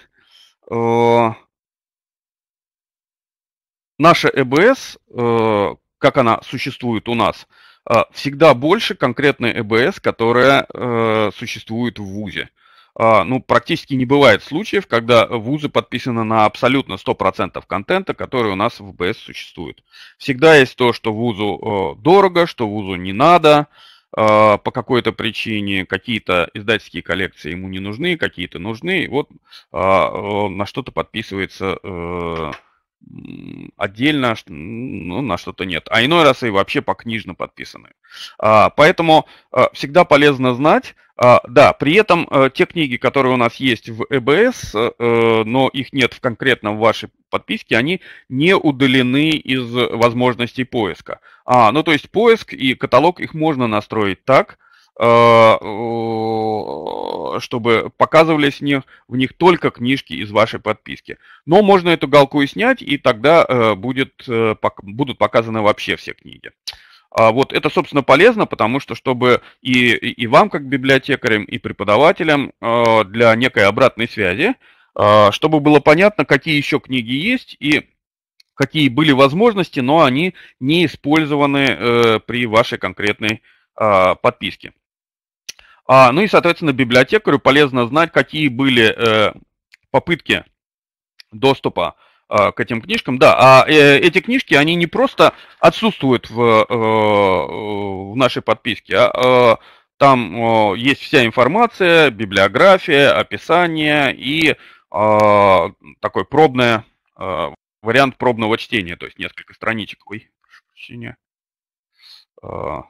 наша ЭБС, э, как она существует у нас, э, всегда больше конкретной ЭБС, которая э, существует в ВУЗе. А, ну, практически не бывает случаев, когда вузы подписаны на абсолютно 100% контента, который у нас в БС существует. Всегда есть то, что вузу дорого, что вузу не надо, по какой-то причине какие-то издательские коллекции ему не нужны, какие-то нужны, вот а, на что-то подписывается отдельно ну, на что-то нет. А иной раз и вообще по книжно подписаны. А, поэтому э, всегда полезно знать. А, да, при этом э, те книги, которые у нас есть в ЭБС, э, но их нет в конкретном вашей подписке, они не удалены из возможностей поиска. А, ну, то есть поиск и каталог их можно настроить так, Э, чтобы показывались в них, в них только книжки из вашей подписки. Но можно эту галку и снять, и тогда э, будет, э, будут показаны вообще все книги. А вот это, собственно, полезно, потому что чтобы и, и вам, как библиотекарям, и преподавателям, для некой обратной связи, чтобы было понятно, какие еще книги есть и какие были возможности, но они не использованы при вашей конкретной а, подписке. А, ну и, соответственно, библиотекарю полезно знать, какие были э, попытки доступа э, к этим книжкам. Да, а э, эти книжки, они не просто отсутствуют в, э, в нашей подписке, а э, там э, есть вся информация, библиография, описание и э, такой пробный э, вариант пробного чтения, то есть несколько страничек. Ой, прошу прощения. Э,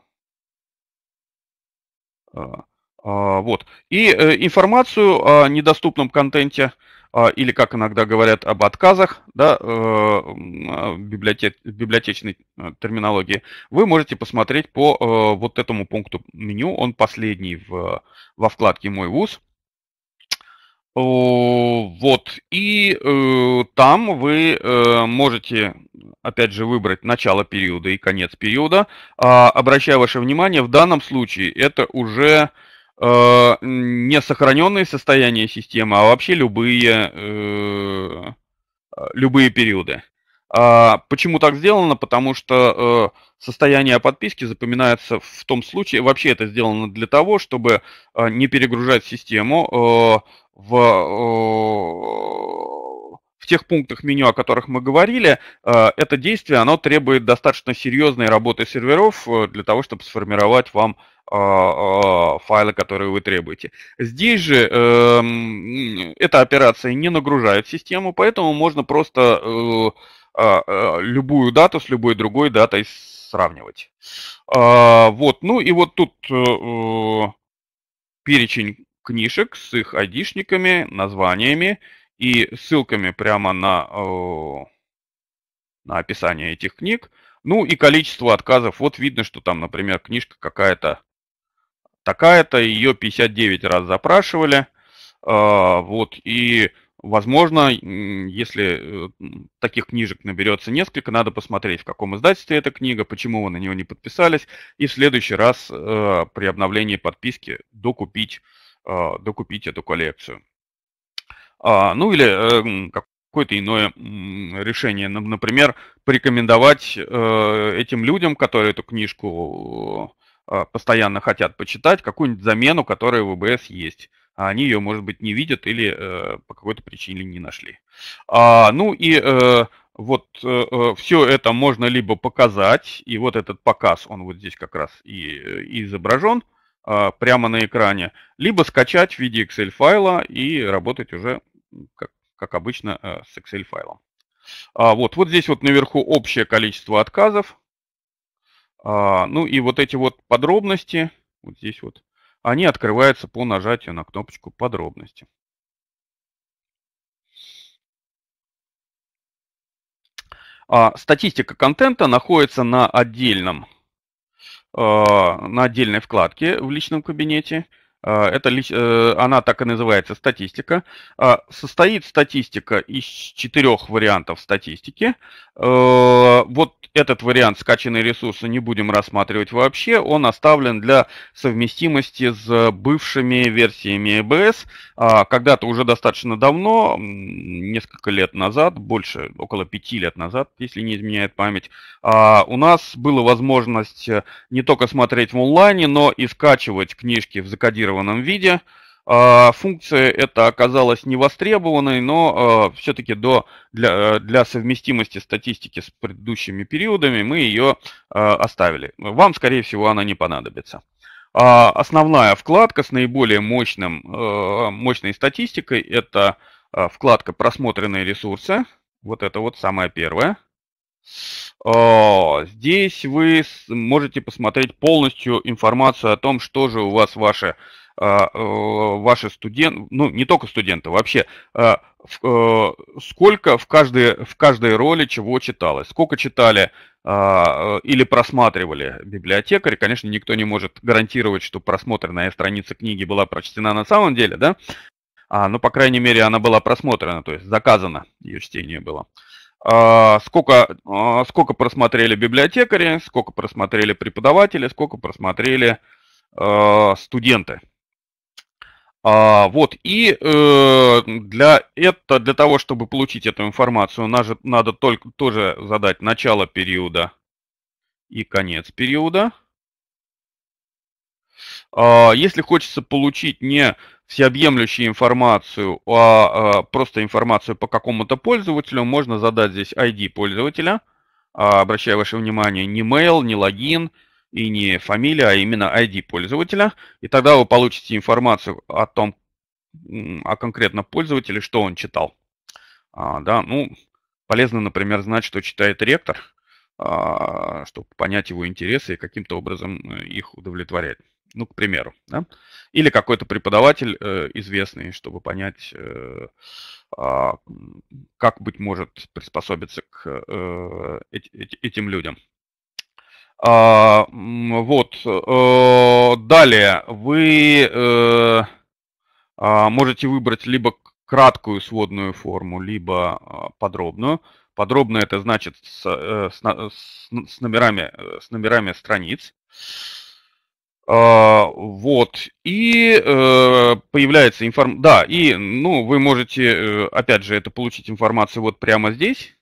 э, а, вот. И э, информацию о недоступном контенте, а, или, как иногда говорят, об отказах, да, э, а, в библиотечной э, терминологии, вы можете посмотреть по вот этому пункту меню. Он последний в, во вкладке «Мой вуз». Вот, и там вы можете, опять же, выбрать начало периода и конец периода. А, обращаю ваше внимание, в данном случае это уже э, не сохраненные состояния системы, а вообще любые, э, а, любые периоды. А почему так сделано? Потому что э, состояние подписки запоминается в том случае, вообще это сделано для того, чтобы э, не перегружать систему э, в, э, в тех пунктах меню, о которых мы говорили, э, это действие, оно требует достаточно серьезной работы серверов э, для того, чтобы сформировать вам э, файлы, которые вы требуете. Здесь же эта операция не нагружает систему, поэтому можно просто любую дату с любой другой датой сравнивать. Вот, ну и вот тут перечень книжек с их айдишниками, названиями, и ссылками прямо на, на описание этих книг. Ну и количество отказов. Вот видно, что там, например, книжка какая-то такая-то, ее 59 раз запрашивали. А, вот, и, возможно, если э, таких книжек наберется несколько, надо посмотреть, в каком издательстве эта книга, почему вы на нее не подписались, и в следующий раз э, при обновлении подписки докупить, а, докупить эту коллекцию. А, ну или э, какое-то иное решение. Например, порекомендовать э, этим людям, которые эту книжку а, постоянно хотят почитать, какую-нибудь замену, которая в ВБС есть. А они ее, может быть, не видят или э, по какой-то причине не нашли. А, ну и вот все это можно либо показать, и вот этот показ, он вот здесь как раз и изображен, а, прямо на экране, либо скачать в виде Excel-файла и работать уже, как, как обычно, э, с Excel-файлом. А, вот, вот здесь вот наверху общее количество отказов. А, ну и вот эти вот подробности, вот здесь вот, они открываются по нажатию на кнопочку «Подробности». Статистика контента находится на отдельном Э, на отдельной вкладке в личном кабинете а, это, э, она так и называется статистика. А, состоит статистика из четырех вариантов статистики. Э, вот этот вариант скачанные ресурсы не будем рассматривать вообще. Он оставлен для совместимости с бывшими версиями EBS. А, когда-то уже достаточно давно, несколько лет назад, больше, около пяти лет назад, если не изменяет память, у нас была возможность не только смотреть в онлайне, но и скачивать книжки в закодированном упростированном виде. А, функция эта оказалась невостребованной, но а, все-таки до, для, для совместимости статистики с предыдущими периодами мы ее а, оставили. Вам, скорее всего, она не понадобится. Основная вкладка с наиболее мощным, мощной статистикой – это вкладка «Просмотренные ресурсы». Вот это вот самое первое. Здесь вы можете посмотреть полностью информацию о том, что же у вас ваши а, э, ваши студенты, ну не только студенты, вообще, а, э, сколько в каждой, в каждой роли чего читалось, сколько читали а, э, или просматривали библиотекари. Конечно, никто не может гарантировать, что просмотренная страница книги была прочтена на самом деле, да, а, ну, по крайней мере, она была просмотрена, то есть заказано ее чтение было. А, сколько, а, сколько просмотрели библиотекари, сколько просмотрели преподаватели, сколько просмотрели а, студенты. А, вот, и э, для, это, для того, чтобы получить эту информацию, же надо только, тоже задать начало периода и конец периода. А, если хочется получить не всеобъемлющую информацию, а, а просто информацию по какому-то пользователю, можно задать здесь ID пользователя, а, обращаю ваше внимание, не mail, не логин, и не фамилия, а именно ID пользователя. И тогда вы получите информацию о том, о а конкретном пользователе, что он читал. А, да, ну, полезно, например, знать, что читает ректор, а, чтобы понять его интересы и каким-то образом э, их удовлетворять. Ну, к примеру. Да? Или какой-то преподаватель э, известный, чтобы понять, э, э, как, быть может, приспособиться к э, э, этим людям. А, вот. Э, далее вы э, а, можете выбрать либо краткую сводную форму, либо а, подробную. Подробно это значит с, э, с, с, номерами, с номерами страниц. Вот. И появляется информация. Да, и ну, вы можете, опять же, это получить информацию вот прямо здесь.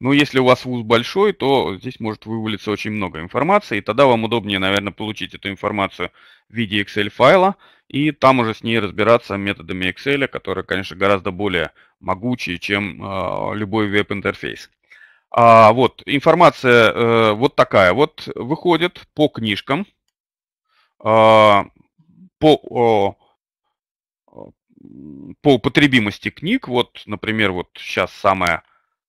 Но ну, если у вас вуз большой, то здесь может вывалиться очень много информации, и тогда вам удобнее, наверное, получить эту информацию в виде Excel-файла, и там уже с ней разбираться методами Excel, которые, конечно, гораздо более могучие, чем э, любой веб-интерфейс. А, вот, информация э, вот такая. Вот выходит по книжкам, э, по... Э, по употребимости книг, вот, например, вот сейчас самая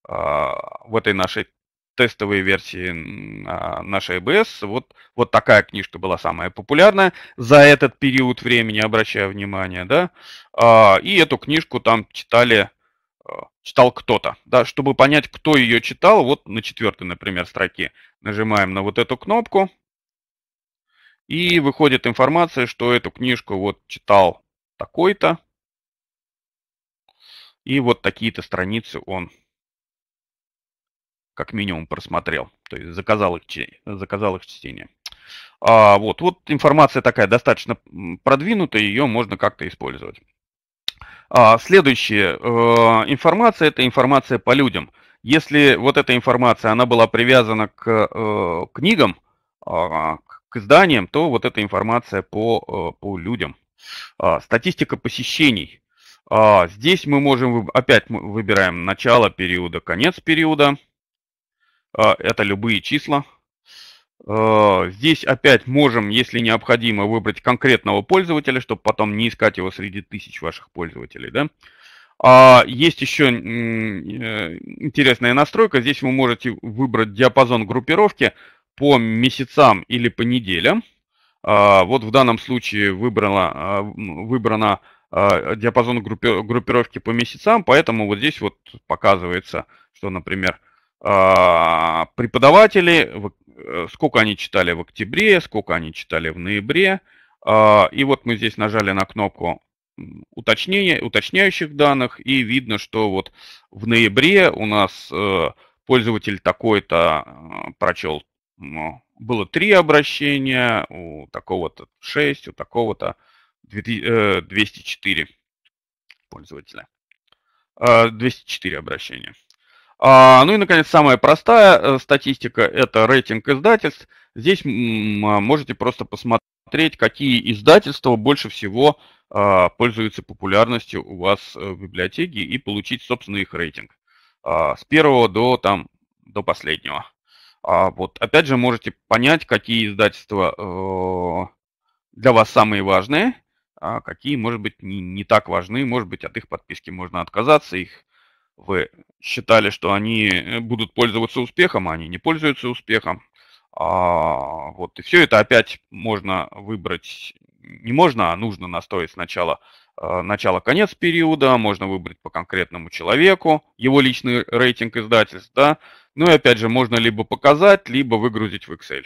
а, в этой нашей тестовой версии а, нашей ABS. Вот, вот такая книжка была самая популярная за этот период времени, обращаю внимание, да. А, и эту книжку там читали, читал кто-то, да. Чтобы понять, кто ее читал, вот на четвертой, например, строке нажимаем на вот эту кнопку, и выходит информация, что эту книжку вот читал такой-то, и вот такие-то страницы он как минимум просмотрел, то есть заказал их, заказал их чтение. А, вот, вот информация такая достаточно продвинутая, ее можно как-то использовать. А, следующая э, информация – это информация по людям. Если вот эта информация, она была привязана к э, книгам, э, к изданиям, то вот эта информация по, э, по людям. А, статистика посещений. А, здесь мы можем, опять мы выбираем начало периода, конец периода – а, это любые числа. А, здесь опять можем, если необходимо, выбрать конкретного пользователя, чтобы потом не искать его среди тысяч ваших пользователей. Да? А, есть еще э, интересная настройка. Здесь вы можете выбрать диапазон группировки по месяцам или по неделям. Вот в данном случае выбрано, выбрано диапазон группировки по месяцам, поэтому вот здесь вот показывается, что, например, а, преподаватели, э, сколько они читали в октябре, сколько они читали в ноябре. А, и вот мы здесь нажали на кнопку уточнения, уточняющих данных, и видно, что вот в ноябре у нас э, пользователь такой-то э, прочел, было три обращения, у такого-то 6, у такого-то 204 пользователя. 204 а, обращения. А, ну и, наконец, самая простая э, статистика – это рейтинг издательств. Здесь а, можете просто посмотреть, какие издательства больше всего а, пользуются популярностью у вас э, в библиотеке и получить, собственно, их рейтинг. А, с первого до, там, до последнего. А вот опять же можете понять, какие издательства э, для вас самые важные, а какие, может быть, не, не так важны, может быть, от их подписки можно отказаться, их вы считали, что они э, будут пользоваться успехом, а они не пользуются успехом. А, вот, и все это опять можно выбрать, не можно, а нужно настроить сначала э, начало-конец периода, можно выбрать по конкретному человеку его личный рейтинг издательств, да, ну и опять же, можно либо показать, либо выгрузить в Excel.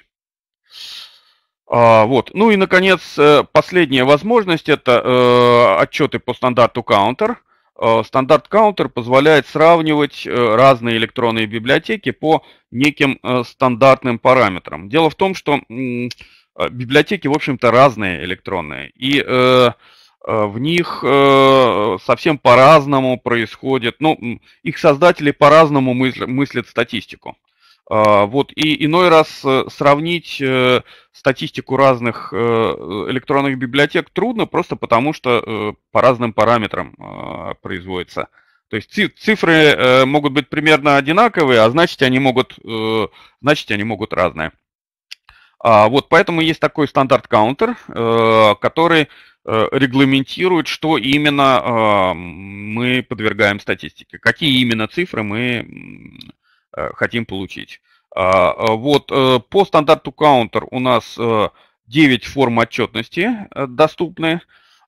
А, вот. Ну и, наконец, э, последняя возможность – это отчеты по стандарту Counter – Э, стандарт Counter позволяет сравнивать э, разные электронные библиотеки по неким э, стандартным параметрам. Дело в том, что библиотеки, в общем-то, разные электронные, и в них совсем по-разному происходит, ну, их создатели по-разному мыслят статистику. А, вот, и иной раз э, сравнить э, статистику разных э, электронных библиотек трудно, просто потому что по разным параметрам а, производится. То есть цифры могут быть примерно одинаковые, а значит они могут, значит они могут разные. А, вот поэтому есть такой стандарт каунтер, который регламентирует, что именно мы подвергаем статистике, какие именно цифры мы Э, хотим получить. А, э, вот э, по стандарту Counter у нас 9 форм отчетности доступны,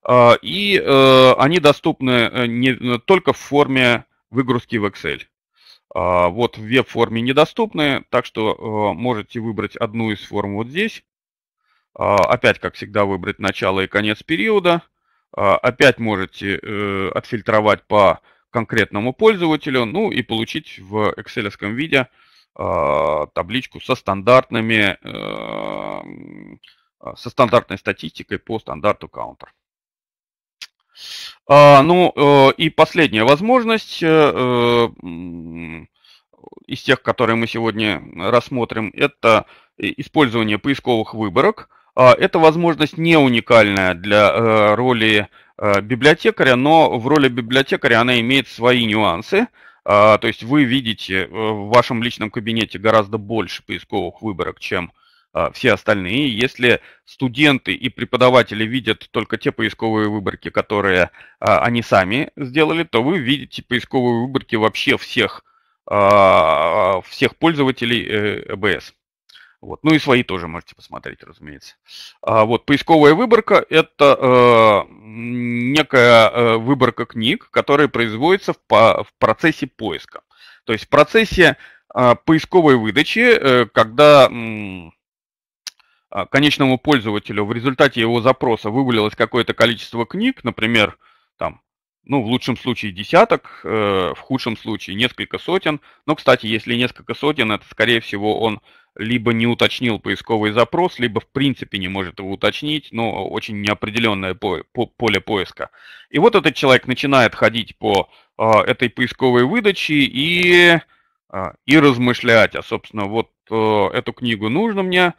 а, и они доступны не только в форме выгрузки в Excel. А, вот в веб-форме недоступны, так что можете выбрать одну из форм вот здесь. Опять, как всегда, выбрать начало и конец периода. Опять можете отфильтровать по конкретному пользователю, ну и получить в Excel виде э, табличку со стандартными, э, со стандартной статистикой по стандарту counter. А, ну э, и последняя возможность э, э, из тех, которые мы сегодня рассмотрим, это использование поисковых выборок. А, эта возможность не уникальная для э, роли Э, библиотекаря, но в роли библиотекаря она имеет свои нюансы. Э, то есть вы видите э, в вашем личном кабинете гораздо больше поисковых выборок, чем все остальные. Если студенты и преподаватели видят только те поисковые выборки, которые они сами сделали, то вы видите поисковые выборки вообще всех, всех пользователей ЭБС. Вот. Ну и свои тоже можете посмотреть, разумеется. А, вот, поисковая выборка – это э, некая э, выборка книг, которые производятся в, по, в процессе поиска. То есть в процессе э, поисковой выдачи, э, когда э, конечному пользователю в результате его запроса вывалилось какое-то количество книг, например, там, ну, в лучшем случае десяток, э, в худшем случае несколько сотен. Но, ну, кстати, если несколько сотен, это, скорее всего, он либо не уточнил поисковый запрос, либо в принципе не может его уточнить, но очень неопределенное поле поиска. И вот этот человек начинает ходить по а, этой поисковой выдаче и, а, и размышлять, а собственно вот а, эту книгу нужно мне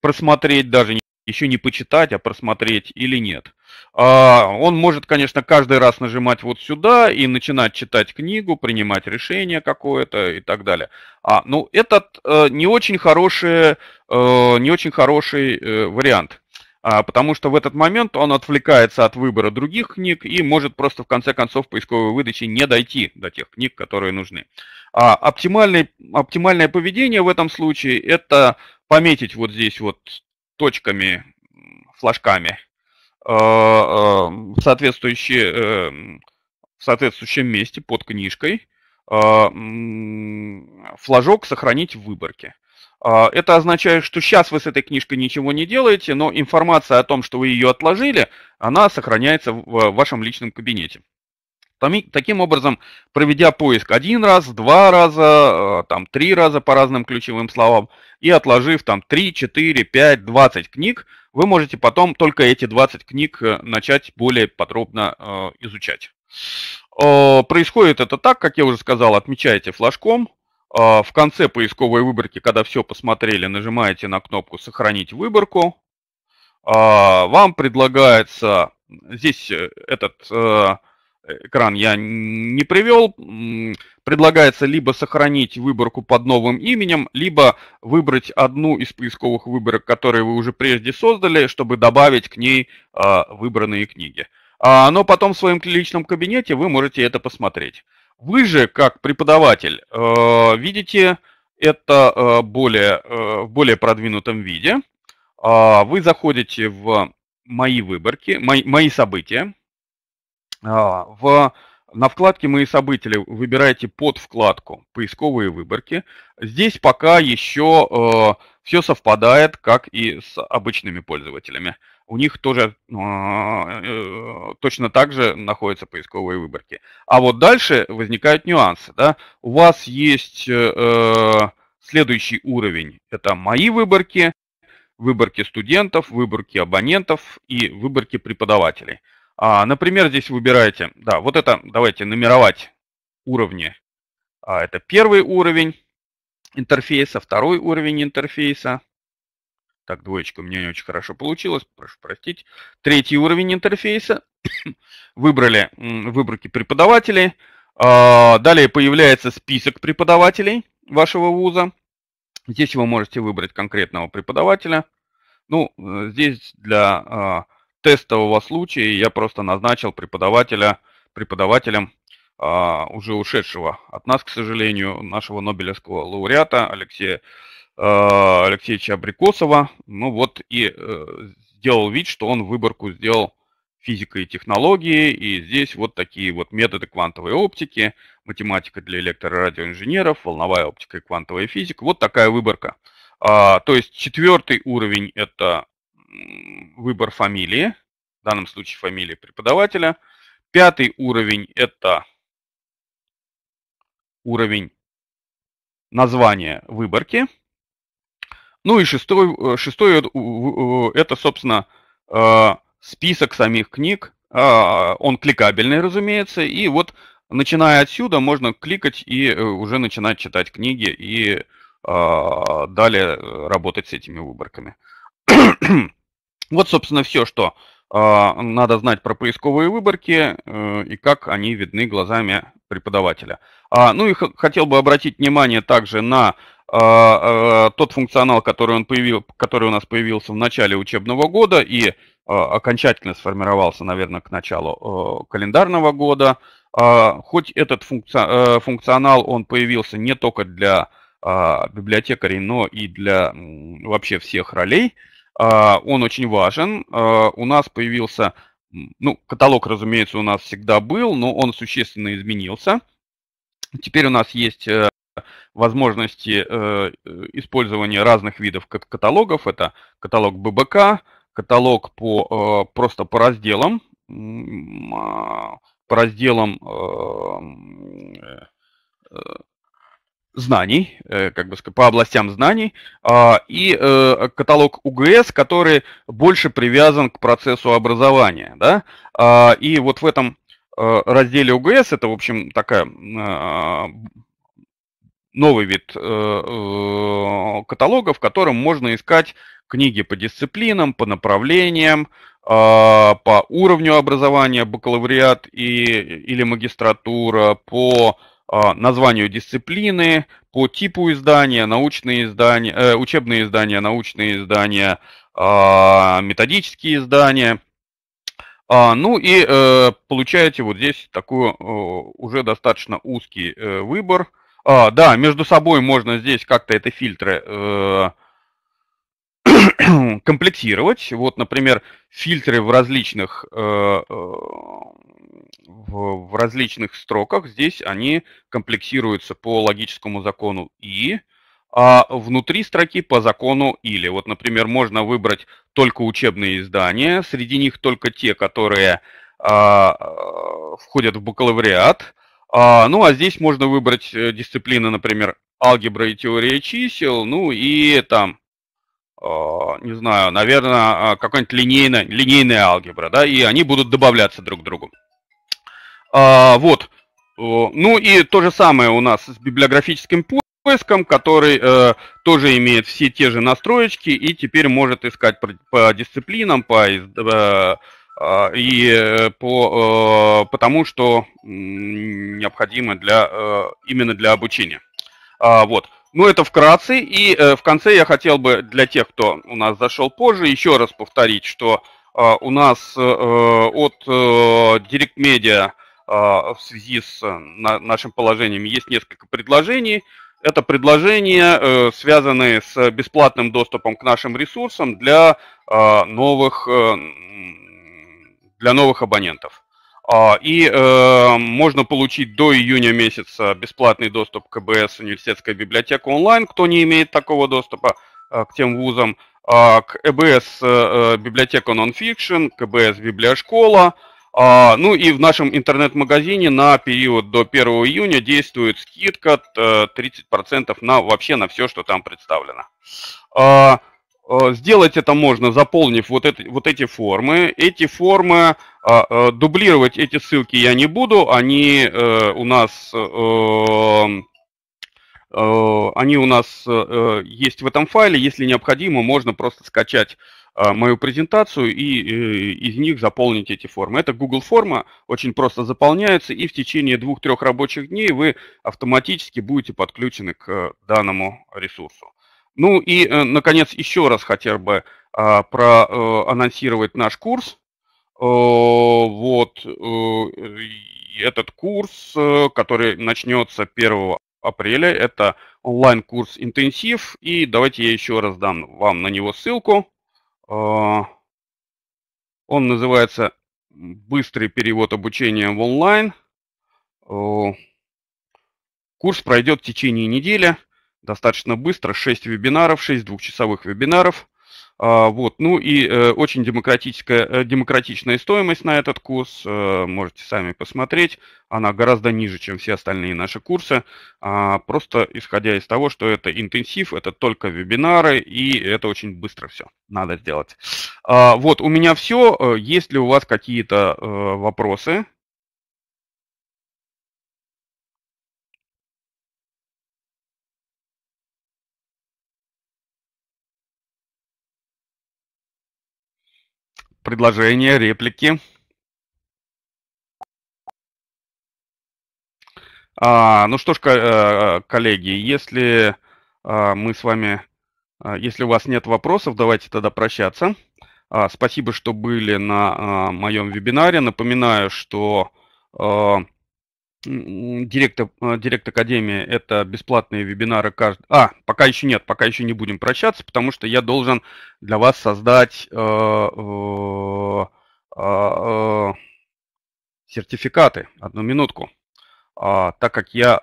просмотреть, даже не еще не почитать, а просмотреть или нет. А, он может, конечно, каждый раз нажимать вот сюда и начинать читать книгу, принимать решение какое-то и так далее. А, ну, этот э, э, не очень хороший, не очень хороший вариант а, потому что в этот момент он отвлекается от выбора других книг и может просто в конце концов поисковой выдачи не дойти до тех книг, которые нужны. А оптимальное поведение в этом случае – это пометить вот здесь вот точками, флажками, э, эм, в, соответствующие, эм, в соответствующем месте под книжкой э, флажок «Сохранить в выборке». Э, это означает, что сейчас вы с этой книжкой ничего не делаете, но информация о том, что вы ее отложили, она сохраняется в вашем личном кабинете. Таким образом, проведя поиск один раз, два раза, э, там, три раза по разным ключевым словам, и отложив там 3, 4, 5, 20 книг, вы можете потом только эти 20 книг э, начать более подробно э, изучать. происходит это так, как я уже сказал, отмечаете флажком. в конце поисковой выборки, когда все посмотрели, нажимаете на кнопку «Сохранить выборку». вам предлагается здесь этот экран я не привел. Предлагается либо сохранить выборку под новым именем, либо выбрать одну из поисковых выборок, которые вы уже прежде создали, чтобы добавить к ней а, выбранные книги. а Но потом в своем личном кабинете вы можете это посмотреть. Вы же, как преподаватель, э, видите это э, более, э, в более продвинутом виде. А вы заходите в мои выборки, мои, мои события, а, в, на вкладке «Мои события» выбираете под вкладку «Поисковые выборки». Здесь пока еще э, все совпадает, как и с обычными пользователями. У них тоже а, э, точно так же находятся поисковые выборки. А вот дальше возникают нюансы. Да? У вас есть э, следующий уровень. Это «Мои выборки», выборки студентов, выборки абонентов и выборки преподавателей – а, например, здесь выбираете, да, вот это, давайте нумеровать уровни. А, это первый уровень интерфейса, второй уровень интерфейса. Так, двоечка у меня не очень хорошо получилось, прошу простить. Третий уровень интерфейса. Выбрали выборки преподавателей. А, далее появляется список преподавателей вашего вуза. Здесь вы можете выбрать конкретного преподавателя. Ну, э, здесь для а, тестового случая я просто назначил преподавателя преподавателем а, уже ушедшего от нас, к сожалению, нашего Нобелевского лауреата Алексея а, Алексеевича Абрикосова. Ну вот и а, сделал вид, что он выборку сделал физика и технологии, и здесь вот такие вот методы квантовой оптики, математика для электрорадиоинженеров, волновая оптика и квантовая физика. Вот такая выборка. А, то есть четвертый уровень – это выбор фамилии, в данном случае фамилии преподавателя. Пятый уровень – это уровень названия выборки. Ну и шестой, э, шестой это, собственно, э, список самих книг. А, он кликабельный, разумеется. И вот, начиная отсюда, можно кликать и э, уже начинать читать книги и а, далее работать с этими выборками. Вот, собственно, все, что э, надо знать про поисковые выборки э, и как они видны глазами преподавателя. А, ну и хотел бы обратить внимание также на а, а, тот функционал, который, он появил, который у нас появился в начале учебного года и окончательно сформировался, наверное, к началу э, календарного года. Хоть этот э, функционал, он появился не только для библиотекарей, но и для вообще всех ролей – а, он очень важен. А, у нас появился, ну, каталог, разумеется, у нас всегда был, но он существенно изменился. Теперь у нас есть э, возможности э, э, использования разных видов каталогов. Это каталог ББК, каталог по, просто по разделам, а, по разделам знаний, э, как бы по областям знаний, а, и э, каталог УГС, который больше привязан к процессу образования. Да? А, и вот в этом э, разделе УГС, это, в общем, такая а, новый вид каталога, в котором можно искать книги по дисциплинам, по направлениям, по уровню образования, бакалавриат и, или магистратура, по а, названию дисциплины, по типу издания, научные издания, э, учебные издания, научные издания, а, методические издания. А, ну и э, получаете вот здесь такой уже достаточно узкий э, выбор. да, между собой можно здесь как-то это фильтры э, комплектировать. Вот, например, фильтры в различных в различных строках. Здесь они комплексируются по логическому закону «и», а внутри строки по закону «или». Вот, например, можно выбрать только учебные издания, среди них только те, которые а, входят в бакалавриат. А, ну, а здесь можно выбрать э, дисциплины, например, алгебра и теория чисел, ну и там а, не знаю, наверное, а, какая-нибудь линейная, линейная алгебра, да, и они будут добавляться друг к другу. А, вот. Ну и то же самое у нас с библиографическим поиском, который э, тоже имеет все те же настроечки и теперь может искать по, по дисциплинам, по э, а, и э, по, э, потому что необходимо для, э, именно для обучения. А, вот. Ну, это вкратце, и в конце я хотел бы для тех, кто у нас зашел позже, еще раз повторить, что а, у нас от Direct Media а, в связи с э, нашим положением есть несколько предложений. Это предложения, э, связанные с бесплатным доступом к нашим ресурсам для а, новых, э, для новых абонентов. А, и можно получить до июня месяца бесплатный доступ к КБС университетская библиотека онлайн, кто не имеет такого доступа к тем вузам, к ЭБС э, библиотека нонфикшн, КБС библиошкола, э, а, ну и в нашем интернет-магазине на период до 1 июня действует скидка 30% э, на вообще на все, что там представлено. А, э, сделать это можно, заполнив вот, это, вот эти формы. Эти формы, а, э, дублировать эти ссылки я не буду, они у нас Э, они у нас э, э, есть в этом файле. Если необходимо, можно просто скачать мою презентацию и из них заполнить эти формы. Это Google форма, очень просто заполняется, и в течение двух-трех рабочих дней вы автоматически будете подключены к данному ресурсу. Ну и, наконец, еще раз хотел бы проанонсировать наш курс. Вот этот курс, который начнется 1 апреля. Это онлайн-курс «Интенсив». И давайте я еще раз дам вам на него ссылку. А, он называется «Быстрый перевод обучения в онлайн». Курс пройдет в течение недели, достаточно быстро, 6 вебинаров, 6 двухчасовых вебинаров. А, вот. Ну и э, очень демократическая, э, демократичная стоимость на этот курс, э, можете сами посмотреть, она гораздо ниже, чем все остальные наши курсы, а, просто исходя из того, что это интенсив, это только вебинары, и это очень быстро все надо сделать. А, вот, у меня все. Есть ли у вас какие-то вопросы? предложения, реплики? А, ну что ж, э, э, коллеги, если а, мы с вами, а, если у вас нет вопросов, давайте тогда прощаться. А, спасибо, что были на моем вебинаре. Напоминаю, что Э, директ, Директ Академия – это бесплатные вебинары каждый. А, пока еще нет, пока еще не будем прощаться, потому что я должен для вас создать э, а, э, сертификаты. Одну минутку. А, так как я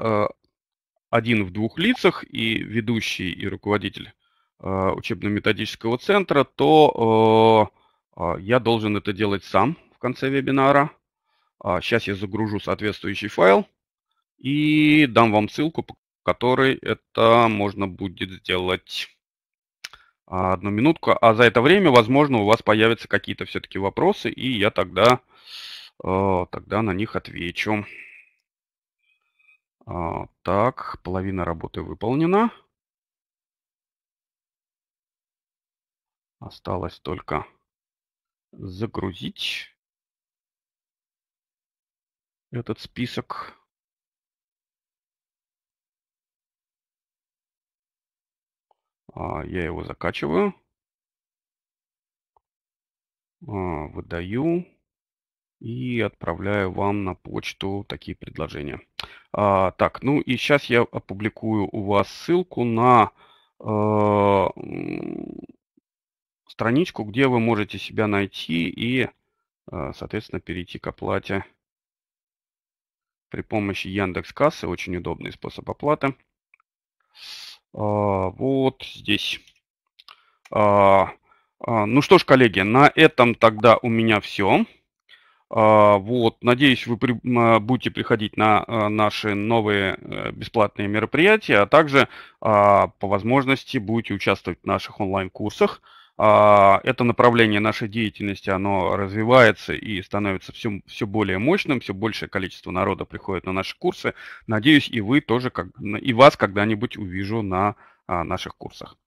один в двух лицах и ведущий и руководитель учебно-методического центра, то я должен это делать сам в конце вебинара. Сейчас а, я загружу соответствующий файл и дам вам ссылку, по которой это можно будет сделать. А, одну минутку. А за это время, возможно, у вас появятся какие-то все-таки вопросы, и я тогда, э, тогда на них отвечу. А, так, половина работы выполнена. Осталось только загрузить этот список а, я его закачиваю, а, выдаю и отправляю вам на почту такие предложения. А, так, ну и сейчас я опубликую у вас ссылку на страничку, где вы можете себя найти и, соответственно, перейти к оплате при помощи Яндекс Кассы. Очень удобный способ оплаты. А, вот здесь. А, а, ну что ж, коллеги, на этом тогда у меня все. Вот, надеюсь, вы при, будете приходить на э, наши новые э, бесплатные мероприятия, а также по возможности будете участвовать в наших онлайн-курсах. А, это направление нашей деятельности, оно развивается и становится все, все более мощным, все большее количество народа приходит на наши курсы. Надеюсь, и вы тоже, как и вас когда-нибудь увижу на а, наших курсах.